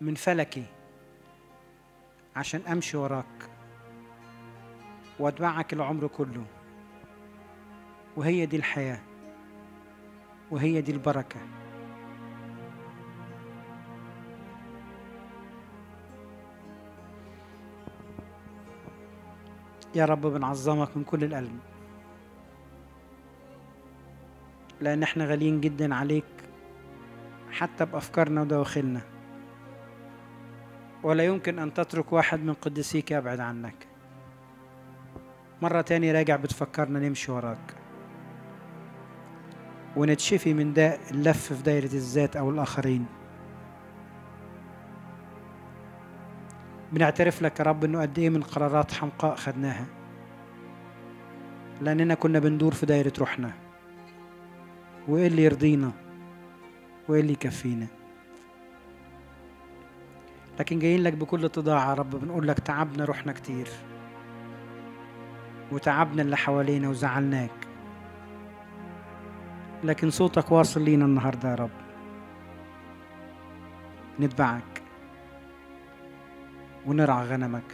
من فلكي عشان أمشي وراك وأتبعك العمر كله وهي دي الحياة وهي دي البركة يا رب بنعظمك من كل القلب لأن احنا غاليين جدا عليك حتى بأفكارنا ودواخلنا ولا يمكن أن تترك واحد من قدسيك يبعد عنك مرة تاني راجع بتفكرنا نمشي وراك ونتشفي من ده اللف في دايرة الذات أو الآخرين بنعترف لك يا رب انه قد ايه من قرارات حمقاء خدناها لاننا كنا بندور في دايره روحنا وايه اللي يرضينا وايه اللي يكفينا لكن جايين لك بكل تضاعة يا رب بنقول لك تعبنا روحنا كتير وتعبنا اللي حوالينا وزعلناك لكن صوتك واصل لينا النهارده يا رب نتبعك ونرعى غنمك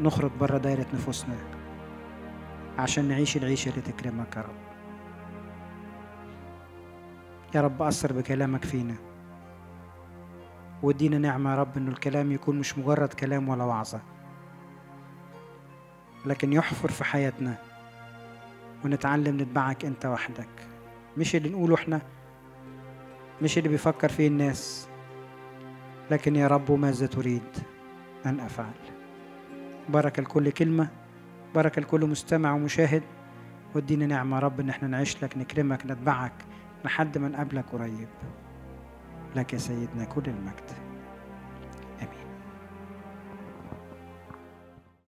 نخرج بره دايره نفوسنا عشان نعيش العيشه اللي تكرمك يا رب يا رب أثر بكلامك فينا وادينا نعمة يا رب إنه الكلام يكون مش مجرد كلام ولا وعظة لكن يحفر في حياتنا ونتعلم نتبعك أنت وحدك مش اللي نقوله إحنا مش اللي بيفكر فيه الناس لكن يا رب ماذا تريد أن أفعل بركة لكل كلمة بركة لكل مستمع ومشاهد وادينا نعمة يا رب إن إحنا نعيش لك نكرمك نتبعك لحد من قبلك قريب لك يا سيدنا كل المجد